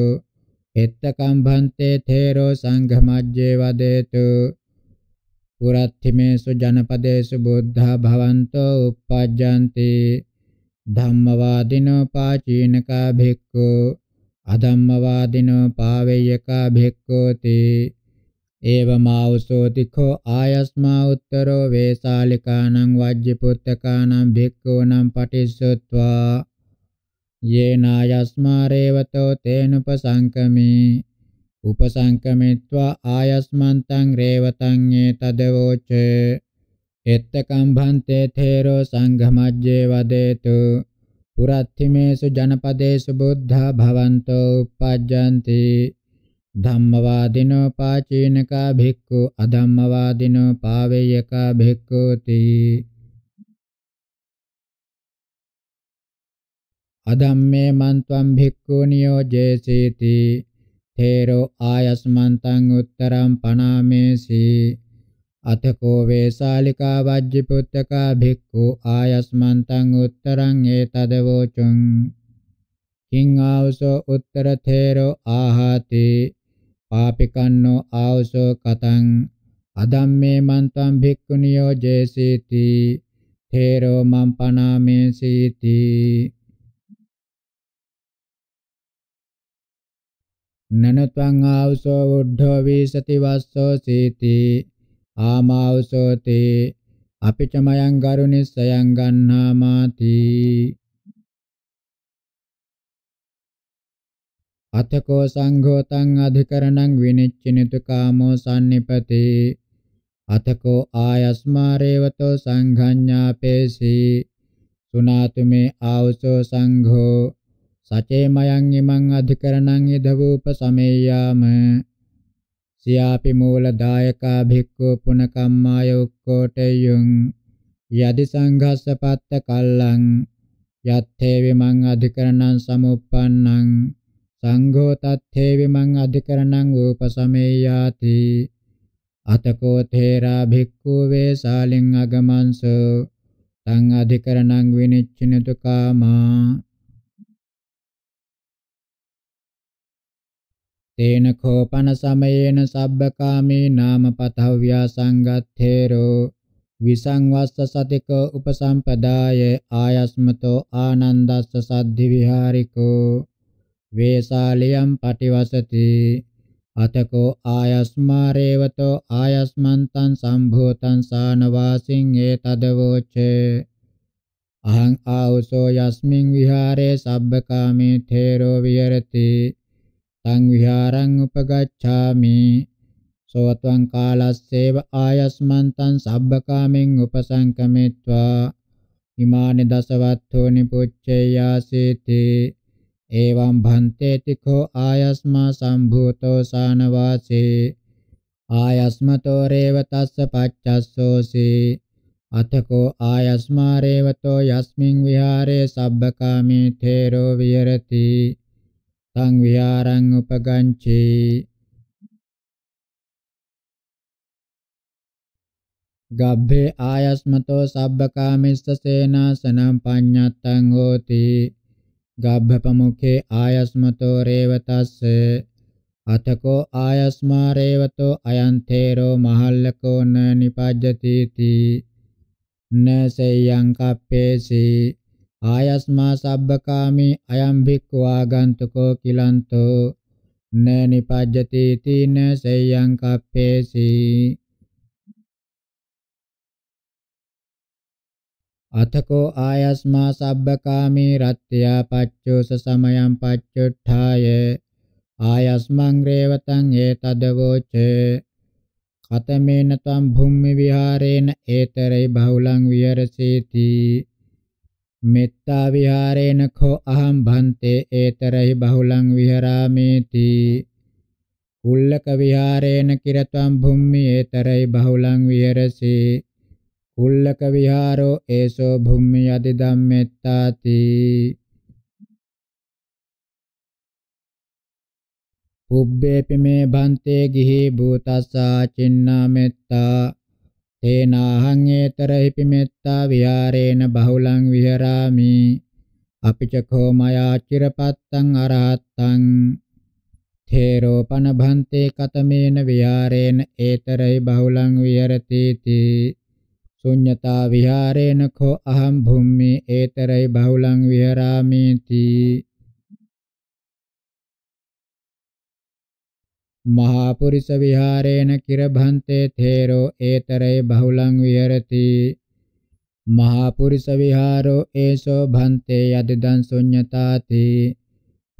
එත්තකම්භන්තේ තේරෝ සංඝමජ්ජේ වදේතු පුරත්තිමේසු ජනපදේසු බුද්ධා භවන්තෝ uppajjanti ධම්මවාදිනෝ පාචීනකා භික්ඛෝ අධම්මවාදිනෝ පාවෙයකා භික්ඛෝති ඒවමාවසෝති කෝ ආයස්මා උත්තරෝ වේසාලිකානං වජ්ජිපුත්තකානං භික්ඛූනම් පටිස්සොත්වා යේනායස්මා රේවතෝ තේනුපසංකමේ උපසංකමිත්වා ආයස්මන්තං රේවතං ඒතදවෝච එත්තකම්භන්තේ තේරෝ සංඝමජ්ජේ වදේතු පුරත්තිමේසු ජනපදේසු බුද්ධා භවන්තෝ uppajjanti ධම්මවාදිනෝ පාචීනකා භික්ඛු අධම්මවාදිනෝ පාවෙයකා භික්ඛෝති අදම්මේ මන්ත්වම් භික්ඛු නියෝජේසීති තේරෝ ආයස්මන්තං උත්තරම් පනාමේසි අතකෝ වේසාලිකා වජ්ජි පුත්තකා භික්ඛු ආයස්මන්තං උත්තරං ඒතද වෝචුං කිං ආවසෝ උත්තර තේරෝ ආහාති පාපිකන්නෝ ආවසෝ කතං අදම්මේ මන්තම් භික්ඛුනියෝ ජේසීති තේරෝ මම්පනාමේසීති නන ත්වං ආවසෝ උද්ධෝ වීසති වස්සෝ සීති ආමාවසෝ තේ අපිච මයං කරුණිස්සයං ගන්නාමාති අතකෝ සංඝෝ තං අධිකරණං විනිච්චිනිතු කාමෝ සම්නිපති අතකෝ ආයස්මාරේවතෝ සංඝඤ්ඤාපේසි සුනාතුමේ ආවසෝ සංඝෝ සචේමයන් ඉමං අධිකරණං ඉදවූප සමේයාම සියාපි මූල දායකා භික්ඛු පුනකම්මාය උක්කොටෙයුං යදි සංඝස්සපත්ත කල්ලං යත්තේ විමං අධිකරණං සමුප්පන්නං සංඝෝ තත්තේ විමං අධිකරණං උපසමේයාති අතකෝ තේරා භික්ඛු වේසාලින් අගමන්සෝ තං අධිකරණං විනිච්ඡිනතු කාමා තේන කෝපන සමයේන සබ්බකාමී නාම පතව්‍යා සංගත්තේරෝ විසංවස්ස සතික උපසම්පදාය ආයස්මතෝ ආනන්දස්ස සද්ධි විහාරිකෝ වේසාලියම් පටිවසති අතකෝ ආයස්මාරේවතෝ ආයස්මන්තං සම්භූතං සානවාසින් ඒතදවෝචේ අහං ආවසෝ යස්මින් විහාරේ සබ්බකාමී තේරෝ විහෙරති තං විහාරං උපගච්ඡාමි සෝත්වං කාලස්සේව ආයස්මන්තං සබ්බකාමෙන් උපසංකමෙත්වා ඉමානි දසවත්තෝනි පුච්චේයාසීති එවං භන්තේති කෝ ආයස්මා සම්භූතෝ සානවාසේ ආයස්මතෝ රේව තස්ස පච්චස්සෝසි අතකෝ ආයස්මා රේවතෝ යස්මින් විහාරේ සබ්බකාමී තේරෝ විහෙරති තං විහාරං උපගංචේ ගබ්බේ ආයස්මතෝ සබ්බකාමිස්ස සේනාසනං පඤ්ඤත්තං හෝති ගබ්බපමුඛේ ආයස්මතෝ රේවතස්ස අතකෝ ආයස්මා රේවතෝ අයං තේරෝ මහල්ලකෝ න නිපජ්ජති තී නසයං කප්පේසී ආයස්මා සබ්බකාමී අයම් භික්ඛවා ගන්තුකෝ කිලන්තෝ න නිපජ්ජති තීන සේයං කප්පේසි අතකෝ ආයස්මා සබ්බකාමී රත්ත්‍යා පච්චෝස සමයං පච්චුට්ඨාය ආයස්මං රේවතං ඒතදවෝචේ කතමේන තම් භුම්මි විහාරේන ඒතරේ බහුලං විහෙරසීති මෙත්තා විහාරේන කෝ අහම් භන්තේ ඒතරහි බහුලං විහරාමේති කුල්ලක විහාරේන කිරතම් භුම්මි ඒතරහි බහුලං විහෙරසී කුල්ලක විහාරෝ ඒසෝ භුම්මි යදි ධම්මෙත්තාති උබ්බේපි මේ භන්තේ ගිහි භූතස්සා චින්නා මෙත්තා තේනාහං ඒතරහිපි මෙත්තා විහාරේන බහුලං විහරාමි අපිචකෝ මයා චිරපත්තං අරහත්තං තේරෝපන භන්තේ කතමේන විහාරේන ඒතරයි බහුලං විහරතිති ශුඤ්ඤතා විහාරේන කෝ අහං භුම්මේ ඒතරයි බහුලං විහරාමේති මහාපුරිස විහාරේන කිරභන්තේ තේරෝ ඒතරේ බහුලං විහෙරති මහාපුරිස විහාරෝ ඒසෝ භන්තේ යදිදං ශුඤ්ඤතාති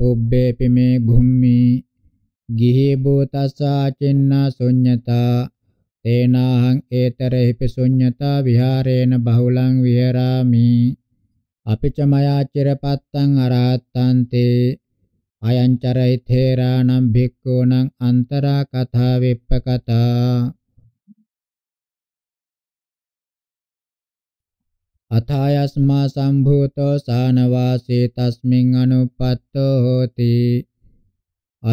උබ්බේපි මේ භුම්මි ගිහි භූතස්සාචින්නා ශුඤ්ඤතා තේනාහං ඒතරෙහිපි ශුඤ්ඤතා විහාරේන බහුලං විහෙරාමි අපිච මයා චිරපත්තං අරහත්තන්තේ අයංචරයි තේරාණං භික්ඛූණං අන්තරා කථා විප්පකතා අථායස්මා සම්භූතෝ සානවාසී තස්මින් අනුපත්තෝ හෝති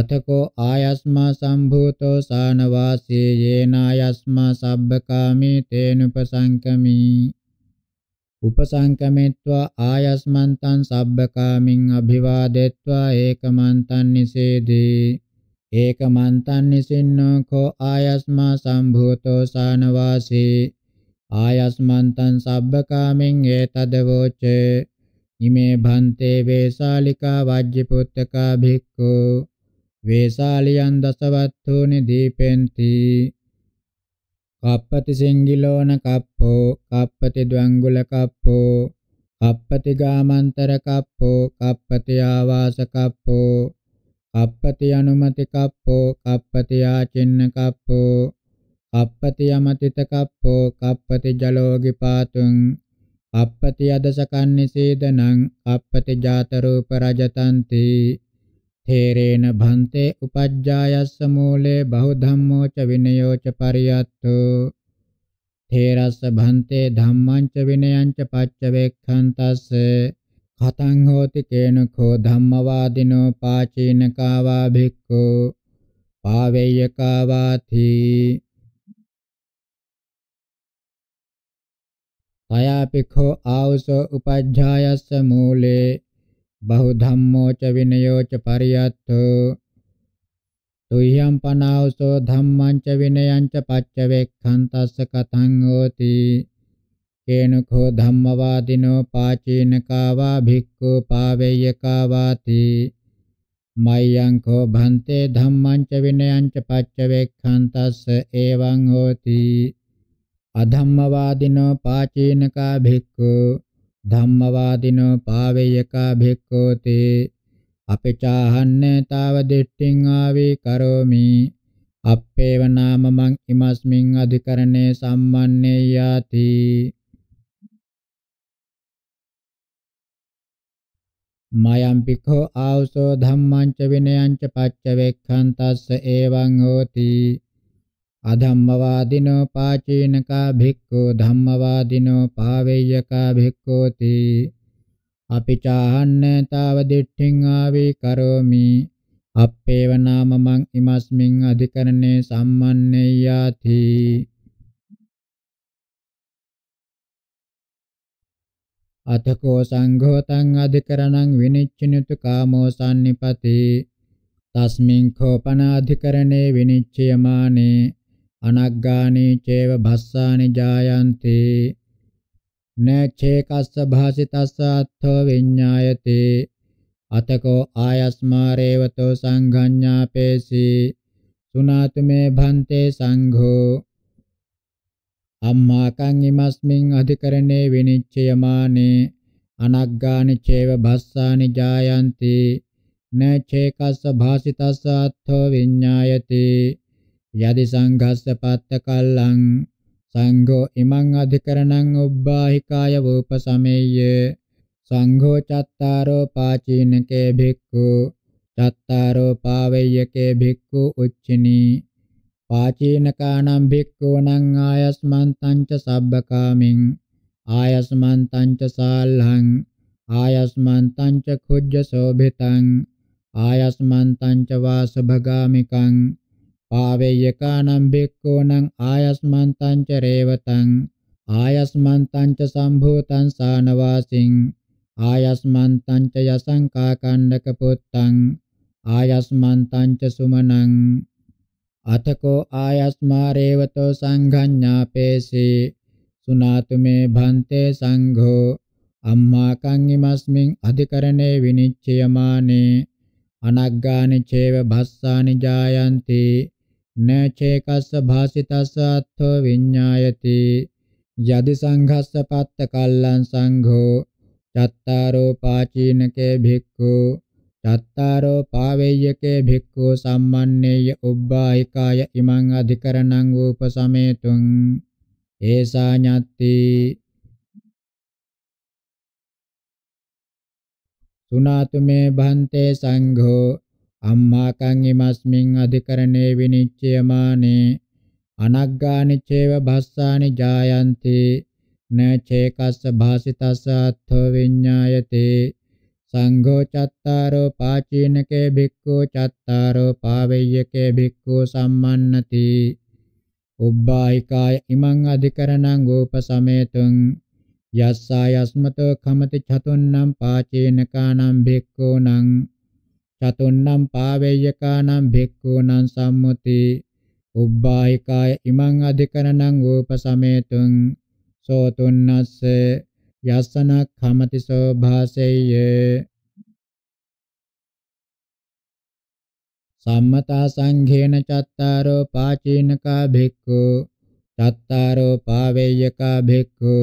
අතකෝ ආයස්මා සම්භූතෝ සානවාසී යේනායස්මා සබ්බකාමී තේනුපසංකමී උපසංකමෙත්වා ආයස්මන්තං සබ්බකාමින් අභිවාදෙත්වා ඒකමන්තං නිසේදී ඒකමන්තං නිසින්නෝ කෝ ආයස්මා සම්භූතෝ සානවාසී ආයස්මන්තං සබ්බකාමින් ඒතදවෝචේ ඉමේ භන්තේ වේසාලිකා වජ්ජපුත්තකා භික්ඛු වේසාලියන් දසවත්තුනි දීපෙන්ති කප්පති සිංගිලෝන කප්පෝ කප්පති ද්වංගුල කප්පෝ කප්පති ගාමන්තර කප්පෝ කප්පති ආවාස කප්පෝ කප්පති අනුමති කප්පෝ කප්පති ආචින්න කප්පෝ කප්පති යමතිත කප්පෝ කප්පති ජලෝගි පාතුං කප්පති අදසකන්නේ සීදනං කප්පති ජාත රූප රජතන්ති තේරේන භන්තේ උපජ්ජායස්ස මූලේ බහුධම්මෝ ච විනයෝ ච පරියත්තෝ තේරස්ස භන්තේ ධම්මං ච විනයං ච පච්චවේක්ඛන්තස්ස කතං හෝති කේනකෝ ධම්මවාදිනෝ පාචීනකාවා භික්ඛෝ පාවෙය්‍යකාවාති තයාපිඛෝ ආවසෝ උපජ්ජායස්ස මූලේ बहुधम्मो च विनयो च परियत्थो तुह्यं पनावसो धम्मं च विनयं च पच्चवेक्षन्तस्स कथं होति केनुखो धम्मवादिनो पाचीनका वा भिक्खु पावेयका वाति मय्यङ्को भन्ते धम्मं च विनयं च पच्चवेक्षन्तस्स एवं होति अधम्मवादिनो पाचीनका भिक्खु ධම්මවාදිනෝ පාවේයකා භික්ඛෝති අපචාහන්න තාව දෙට්ටින් ආවේ කරෝමි අපේව නාම මං ඉමස්මින් අධිකරණේ සම්මන්නේ යාති මයම් පිඛෝ ආවසෝ ධම්මං ච විනයං ච පච්ච වේක්ඛන්තස්ස එවං හෝති අධම්මවාදිනෝ පාචීනකා භික්ඛු ධම්මවාදිනෝ පාවෙය්‍යකා භික්ඛෝති අපිචාහන්න තාව දිට්ඨින් ආවේ කරෝමි අප්පේව නාම මං ඉමස්මින් අධිකරණේ සම්මන්නේ යාති අතකෝ සංඝෝ තං අධිකරණං විනිච්චිනතු කාමෝ සම්නිපති තස්මින් කෝපන අධිකරණේ විනිච්ඡයමානේ අනග්ගානේ චේව භස්සානේ ජායන්ති නචේ කස්ස භාසිතස්ස අත්ථෝ විඤ්ඤායති අතකෝ ආයස්මාරේවතෝ සංඝඤ්ඤාපේසි සුනාතු මේ භන්තේ සංඝෝ අම්මා කං ඉමස්මින් අධිකරණේ විනිච්ඡයමානේ අනග්ගානි චේව භස්සානි ජායන්ති නචේකස්ස භාසිතස්ස අත්ථෝ විඤ්ඤායති යදි සංඝස්ස පත්ත කල්ලං සංඝෝ ඉමං අධිකරණං උබ්බාහිකාය වූපසමෙය්‍ය සංඝෝ චත්තාරෝ පාචීනකේ භික්ඛු චත්තාරෝ පාවෙය්‍යකේ භික්ඛු උච්චිනී පාචීනකානම් භික්ඛූණං ආයස්මන්තං ච සබ්බකාමින් ආයස්මන්තං ච සාල්හං ආයස්මන්තං ච කුජ්ජ සෝභිතං ආයස්මන්තං ච වාසභගාමිකං ආවේයකානම් භික්ඛූනම් ආයස්මන්තං ච රේවතං ආයස්මන්තං ච සම්භූතං සානවාසින් ආයස්මන්තං ච යසංකා කණ්ඩක පුත්තං ආයස්මන්තං ච සුමනං අතකෝ ආයස්මා රේවතෝ සංඝඤ්ඤාපේසි සුනාතු මේ භන්තේ සංඝෝ අම්මා කංගිමස්මින් අධිකරණේ විනිච්ඡයමානේ අනග්ගානි චේව භස්සානි ජායන්ති न චේකස්ස භාසිතස්ස අත්ථෝ විඤ්ඤායති යදි සංඝස්ස පත්ත කල්ලං සංඝෝ චත්තාරෝ පාචීනකේ භික්ඛු චත්තාරෝ පාවෙය්‍යකේ භික්ඛු සම්මන්නේය උබ්බායිකාය ඉමං අධිකරණං උපසමේතුං ඒසා ඤත්ති සුනාතුමේ භන්තේ සංඝෝ අම්මාකං ඉමස්මින් අධිකරණේ විනිච්ඡයමානේ අනග්ගානි චේව භස්සානි ජායන්ති නචේකස්ස භාසිතස්ස අත්ථ විඤ්ඤායති සංඝෝ චත්තාරෝ පාචීනකේ භික්ඛු චත්තාරෝ පාවෙය්‍යකේ භික්ඛු සම්මන්නති උබ්බායිකාය ඉමං අධිකරණං ගෝප සමේතුං යස්සා යස්මතෝ කමති චතුන්නම් පාචීනකානම් භික්ඛූනම් චතුන්නම් පාවේයකානම් භික්ඛූනම් සම්මුති උබ්බායිකාය ඉමං අධිකරණං ඕපසමේතුං සෝතුන්නස්ස යස්සනක් හමති සෝභාසෙය්‍ය සම්මතා සංඝේන චත්තාරෝ පාචීනකා භික්ඛු චත්තාරෝ පාවේයකා භික්ඛු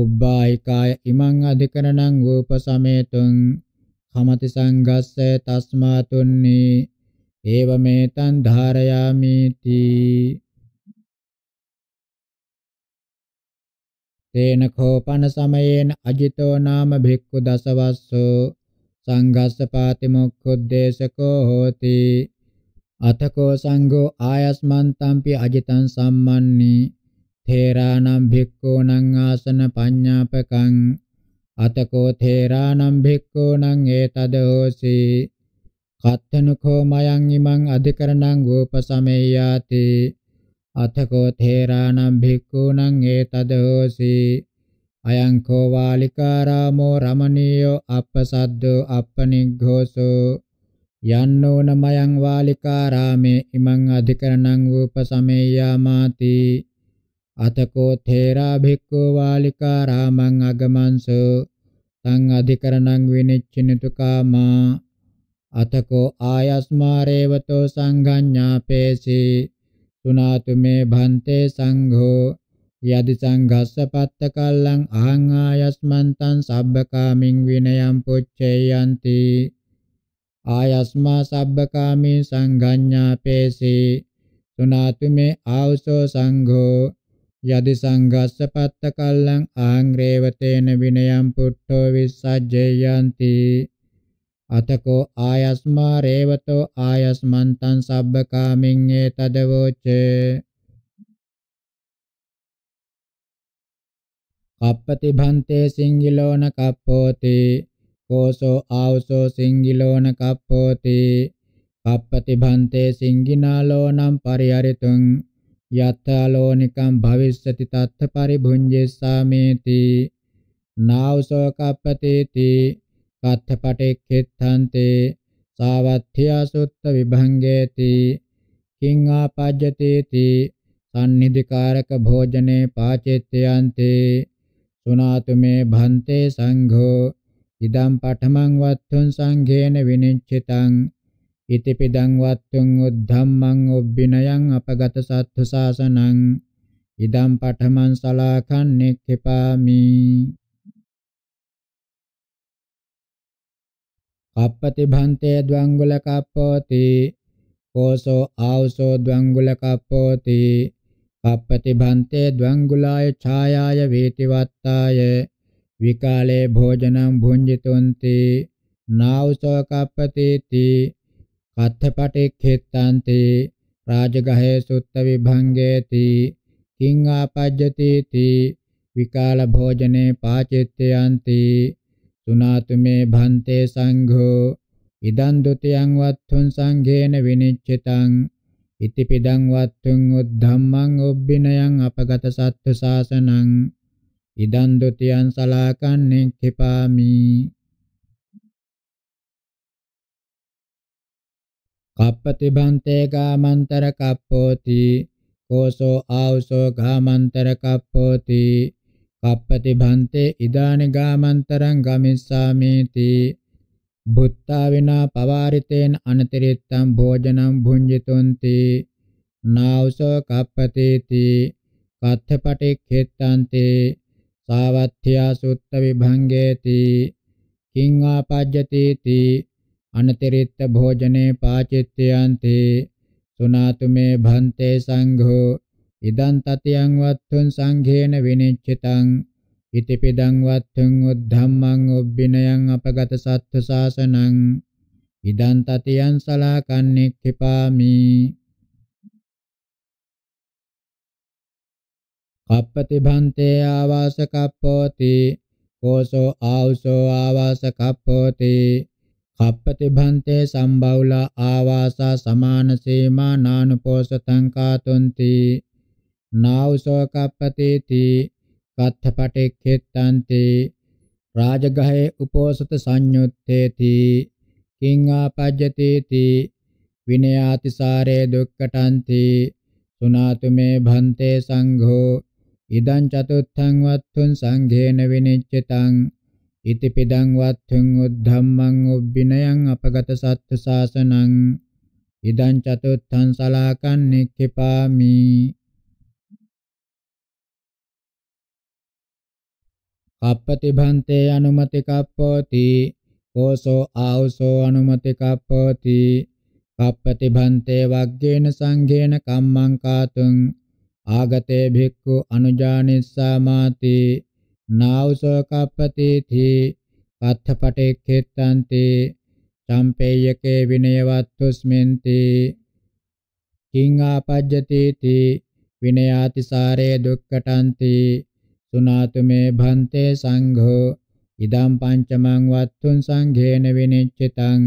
උබ්බායිකාය ඉමං අධිකරණං ඕපසමේතුං හමති සංගස්ස තස්මා තුන්නි ඒවමෙතං ධාරයාමිති තේන කෝපන සමයේන අජිතෝ නාම භික්ඛු දසවස්සෝ සංඝස්ස පාතිමොක්ඛුද්දේශකෝ හෝති අතකෝ සංඝෝ ආයස්මන්තම්පි අජිතං සම්මන්නේ තේරානම් භික්ඛූණං ආසන පඤ්ඤාපකං අතකෝ තේරානම් භික්ඛූණං ඒතදෝසි කත්තනුකෝ මයං ඉමං අධිකරණං ගෝපසමෙය්‍යාති අතකෝ තේරානම් භික්ඛූණං ඒතදෝසි අයං කෝ වාලිකාරාමෝ රමණීයෝ අපසද්දෝ අපනිග්ඝෝසෝ යන්නෝන මයං වාලිකාරාමේ ඉමං අධිකරණං උපසමෙය්‍යාමාති අතකෝ තේරා භික්ඛු වාලිකා රාමං අගමන්සු තං අධිකරණං විනිච්චිනතු කාමා අතකෝ ආයස්මාරේවතෝ සංඝඤ්ඤාපේසි සුනාතු මේ භන්තේ සංඝෝ යදි සංඝස්ස පත්ත කල්ලං අහං ආයස්මන්තං සබ්බකාමින් විනයම් පුච්චේයන්ති ආයස්මා සබ්බකාමී සංඝඤ්ඤාපේසි සුනාතු මේ ආවසෝ සංඝෝ යදි සංඝස්ස පත්ත කල්ලං ආං රේවතේන විනයම් පුට්ඨෝ විස්සජ්ජයන්ති අතකෝ ආයස්මා රේවතෝ ආයස්මන්තං සබ්බකාමින් ඒතදවෝචේ කප්පති භන්තේ සිංගිලෝන කප්පෝති කෝසෝ ආවසෝ සිංගිලෝන කප්පෝති කප්පති භන්තේ සිංගිනාලෝනම් පරිහරිතුං යත්තාලෝනිකම් භවිස්සති තත්ථ පරිභුඤ්ජේසාමේති නාවසෝකප්පතේති කත්ථපටෙක්ඛෙත්තන්තේ සාවත්ථ්‍යාසුත්ත විභංගේති කිං ආපජ්ජතේති සම්නිධිකාරක භෝජනේ පාචෙත්‍යන්තේ සුනාතු මේ භන්තේ සංඝෝ ඉදම් පඨමං වත්තුං සංඝේන විනිච්ඡිතං ඉති පිදං වත්තුං උද්ධම්මං ඔබ්බිනයං අපගත සත්තු සාසනං ඉදම් පඨමං සලාකන්නේක්ඛපාමි අපපති භන්තේ ද්වංගුල කප්පෝති කෝසෝ ආවසෝ ද්වංගුල කප්පෝති අපපති භන්තේ ද්වංගුලාය ඡායාය වේතිවත්තාය විකාලේ භෝජනං භුඤ්ජිතුන්ති නාවසෝ කප්පතේති පත්තපටික්ඛිත්තන්ති රාජගහේ සුත්ත විභංගේති කිං ආපජ්ජතිති විකාල භෝජනේ පාචිත්‍යන්ති සුනාතුමේ භන්තේ සංඝෝ ඉදන් ဒ උතියං වත්තුං සංඝේන විනිච්ඡිතං ඉතිපිදං වත්තුං උද්ධම්මං ඔබ්බිනයං අපගත සත්තු සාසනං ඉදන් ဒ උතියං සලාකන්නේ කිපාමි කප්පති භන්තේ ගාමන්තර කප්පෝති කෝසෝ ආවසෝ ගාමන්තර කප්පෝති කප්පති භන්තේ ඉදානි ගාමන්තරං ගමිස්සාමේති බුත්තා විනා පවාරිතේන අනතිරිත්තම් භෝජනම් භුඤ්ජිතුන්ති නාවසෝ කප්පතේති කත්තපටි ඛෙත්තන්තේ සාවත්ත්‍යා සුත්ත විභංගේති කිං ආපජ්ජතේති අනතිරිත්ත භෝජනේ පාචිත්‍යන්ති සුනාතු මේ භන්තේ සංඝෝ ඉදං තතියං වත්තුං සංඝේන විනිච්ඡිතං ඉතිපිදං වත්තුං උද්ධම්මං ඔබ්බිනයං අපගත සත්තු සාසනං ඉදං තතියං සලාකන්නික්ඛිපාමි කප්පති භන්තේ ආවාස කප්පෝති කෝසෝ ආවුසෝ ආවාස කප්පෝති කප්පති භන්තේ සම්බවුල ආවාසා සමාන සීමා නානුපෝසතං කාතුන්ති නාවසෝ කප්පතේති කත්තපටික්ඛෙත්තන්ති රාජගහේ උපෝසත සංයුත්තේති කිං ආපජ්ජතේති විනයාතිසාරේ දුක්කටන්ති සුනාතුමේ භන්තේ සංඝෝ ඉදං චතුත්ථං වත්තුන් සංඝේන විනිච්චිතං ඉති පිදං වත්ථං උද්ධම්මං උබ්බිනයං අපගත සත්තු සාසනං ඉදං චතුත්ථං සලාකං නික්ඛිපාමි කප්පති භන්තේ අනුමති කප්පෝති කෝසෝ ආවුසෝ අනුමති කප්පෝති කප්පති භන්තේ වග්ගේන සංඝේන කම්මං කාතුං ආගතේ භික්ඛු අනුජානිස්සාමාති නාවසෝ කප්පතිති අත්ථපටෙක්ඛෙත්තන්ති සම්පේයකේ විනයවත්තුස්මෙන්ති කිං ආපජ්ජතිති විනයාතිසාරේ දුක්ඛටන්ති සුනාතුමේ භන්තේ සංඝෝ ඉදම් පංචමං වත්තුන් සංඝේන විනිච්චිතං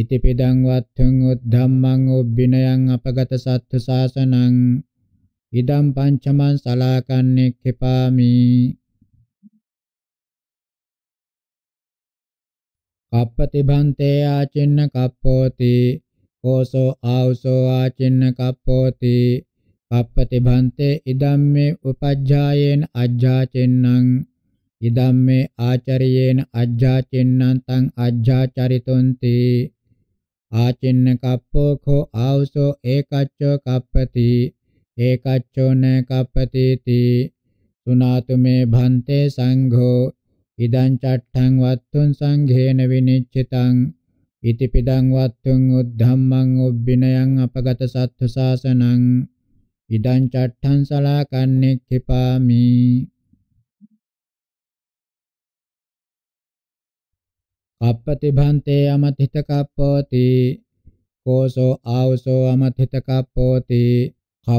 ඉතිපිදං වත්තුන් උද්ධම්මං උබ්බිනයං අපගත සත්තු සාසනං ඉදම් පංචමං සලාකන්නේ කිපාමි කප්පතිභන්තේ ආචින්න කප්පෝති කෝසෝ ආවුසෝ ආචින්න කප්පෝති කප්පතිභන්තේ ඉදම්මේ උපජ්ජායේන අජ්ජාචෙන්නං ඉදම්මේ ආචරියේන අජ්ජාචෙන්නං තං අජ්ජාචරිතොන්ති ආචින්න කප්පෝ කෝ ආවුසෝ ඒකච්චෝ කප්පති ඒකච්චෝ න කප්පතිති සුනාතුමේ භන්තේ සංඝෝ ඉදං චට්ඨං වත්තුං සංඝේන විනිච්ඡිතං ඉති පිදං වත්තුං උද්ධම්මං උබ්බිනයං අපගත සත්තු සාසනං ඉදං චට්ඨං සලාකන්නේ කිපාමි අපපති භන්තේ අමතිත කප්පෝති කෝසෝ ආවසෝ අමතිත කප්පෝති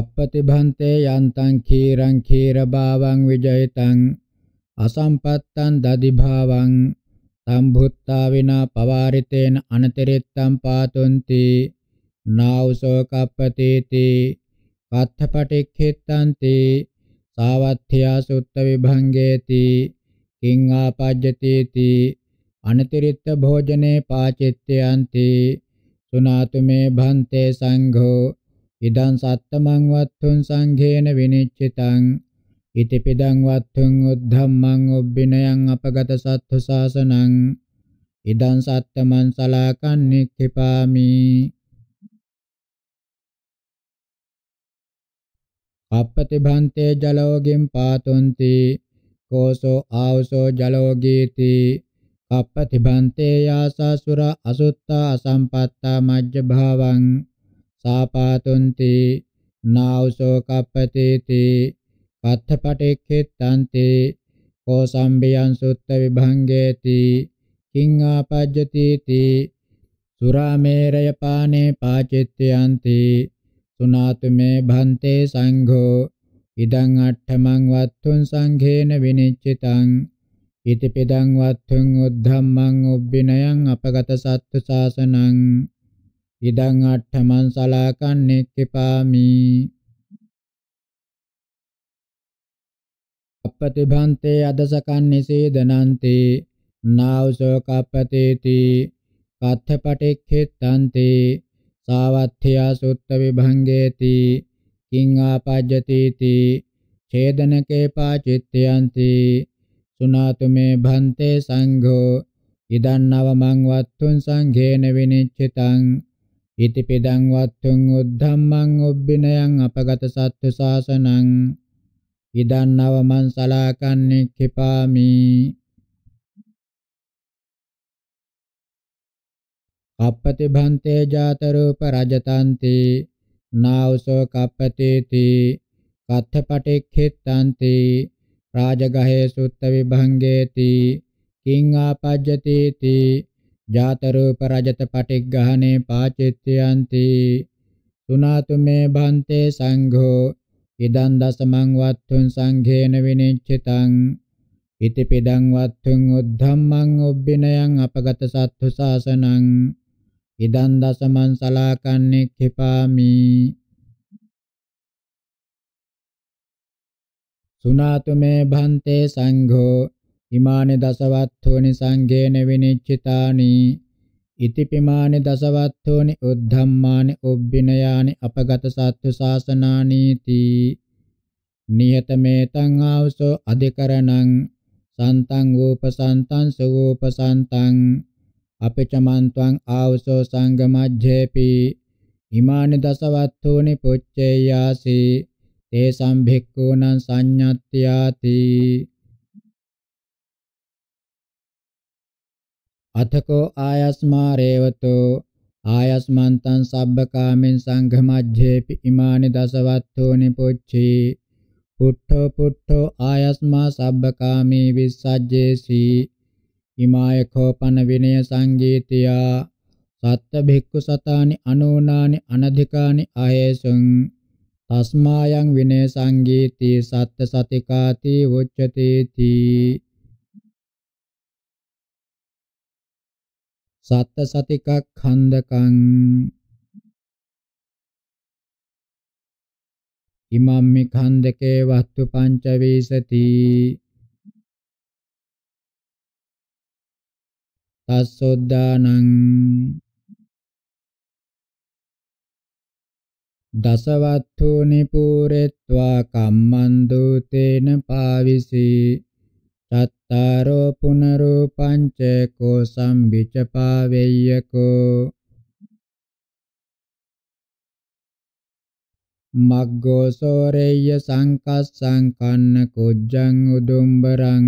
අපපති භන්තේ යන්තං ඛීරං ඛීර බාවං විජයතං අසම්පත්තං දදිභාවං සම්භුත්තා විනා පවාරිතේන අනතිරිත්තම් පාතුන්ති නාවසෝ කප්පතේති පත්තපටික්ඛිත්තන්ති සාවත්ථ්‍යා සුත්ත විභංගේති කිං ආපජ්ජතේති අනතිරිත්ත භෝජනේ පාචිත්‍යන්ති සුනාතු මේ භන්තේ සංඝෝ ඉදං සත්තමං වත්තුං සංඝේන විනිච්චිතං ඉති පිදං වත්තුං උද්ධම්මං උබ්බිනයං අපගත සත්තු සාසනං ඉදං සත්තමන් සලාකන් නික්ඛිපාමි අපපතිභන්තේ ජලෝගින් පාතුන්ති කෝසෝ ආවසෝ ජලෝගීති අපපතිභන්තේ යාසසුර අසුත්තා අසම්පත්තා මජ්ජ භාවං සාපාතුන්ති නාවසෝ කප්පතේති පත්තපටෙක්ඛෙත්තන්ති කෝසම්බියං සුත්ත විභංගේති කිං ආපජ්ජතිති සුරාමේරය පානේ පාචිත්‍යන්ති සුනාතුමේ භන්තේ සංඝෝ ඉදං අට්ඨමං වත්තුං සංඝේන විනිච්චිතං ඉතිපිදං වත්තුං උද්ධම්මං උබ්බිනයං අපගත සත්තු සාසනං ඉදං අට්ඨමං සලාකන් නික්කපාමි අපතිභන්තේ අදසකන් නිසේදනන්තේ නාවසෝ කප්පතේති කත්ථපටික්ඛෙත්තන්තේ සාවත්ථ්‍යා සුත්ත විභංගේති කිං ආපජ්ජතිති ඡේදනකේ පාචිත්‍යන්ති සුනාතු මේ භන්තේ සංඝෝ ඉදන් නව මං වත්තුන් සංඝේන විනිච්ඡිතං ඉතිපිදං වත්තුන් උද්ධම්මං උබ්බිනයං අපගත සත්තු සාසනං ඉදන් නවමන් සලාකන්නේ කිපාමි කප්පති භන්තේ ජාත රූප රජතන්ති නාවසෝ කප්පතේති කත්ථපටික්ඛිත්තන්ති රාජගහේ සුත්ත විභංගේති කිං ආපජ්ජතේති ජාත රූප රජත පටිග්ගහනේ පාචිත්‍යන්ති සුනාතුමේ භන්තේ සංඝෝ ඉදන් දසමං වත්තුන් සංඝේන විනිච්ඡිතං ඉති පිටං වත්තුන් උද්ධම්මං ඔබ්බිනයන් අපගත සත්තු සාසනං ඉදන් දසමං සලාකන්නේ කිපාමි සුනාතු මේ භන්තේ සංඝෝ ඉමානි දසවත්තුනි සංඝේන විනිච්ඡිතානි ඉතිපිමානි දසවත්තෝනි උද්ධම්මානි උබ්බිනයානි අපගත සත්තු ශාසනානීති නියතමේතං ආවසෝ අධිකරණං සන්තං වූපසන්තං සවූපසන්තං අපිචමන්ත්වං ආවසෝ සංගමජ්ජේපි ඉමානි දසවත්තෝනි පුච්චේයාසි තේ සම්භික්ඛූනං සංඤත්ත්‍යාති අතකෝ ආයස්මා රේවතෝ ආයස්මන්තං සබ්බකාමෙන් සංඝමජ්ජේපි ඉමානි දසවත්තෝ නිපොච්චි පුට්ඨෝ පුට්ඨෝ ආයස්මා සබ්බකාමී විස්සජ්ජේසි ඉමාය කෝපන විනය සංගීතියා සත්ත භික්ඛු සතානි අනෝනානි අනධිකානි ආයේසං තස්මායන් විනය සංගීති සත්ත සතිකාති වොච්චතේති සත්ත සතිකක් හන්දකං ඉමම්මි කන්දකේ වස්තු පංචවීසති තස්සොද්දානං දසවත්තුනි පුරෙත්වා කම්මන් දූතේන පාවිසී තත්තාරෝ පුනරූපංච කෝ සම්බිච්ච පාවෙය්‍යකෝ මග්ගෝ සෝරේය සංකස්සං කන්න කුජ්ජං උදුම්බරං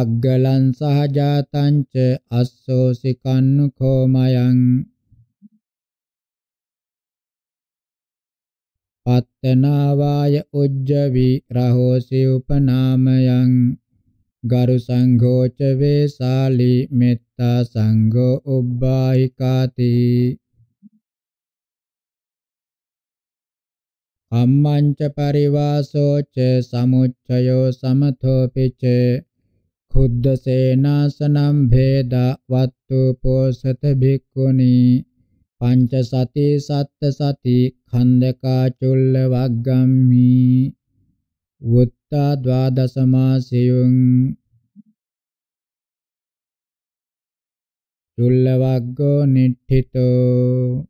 අග්ගලං සහජාතං ච අස්සෝසි කන්නු කෝමයං පත්තනාවාය උජ්ජවි රහෝසි උපනාමයං ගරු සංඝෝච වේසාලි මෙත්තා සංඝෝ උබ්බායිකාති අම්මංච පරිවාසෝච සමුච්ඡයෝ සමතෝපිච කුද්ද සේනාසනම් භේදා වත්තු පෝසත භික්ඛුනි පංච සති සත්ත සති ඛණ්ඩකා චුල්ල වග්ගම්මි අත්තා ද්වාදසමාසයුං චුල්ලවග්ගෝ නිට්ඨිතෝ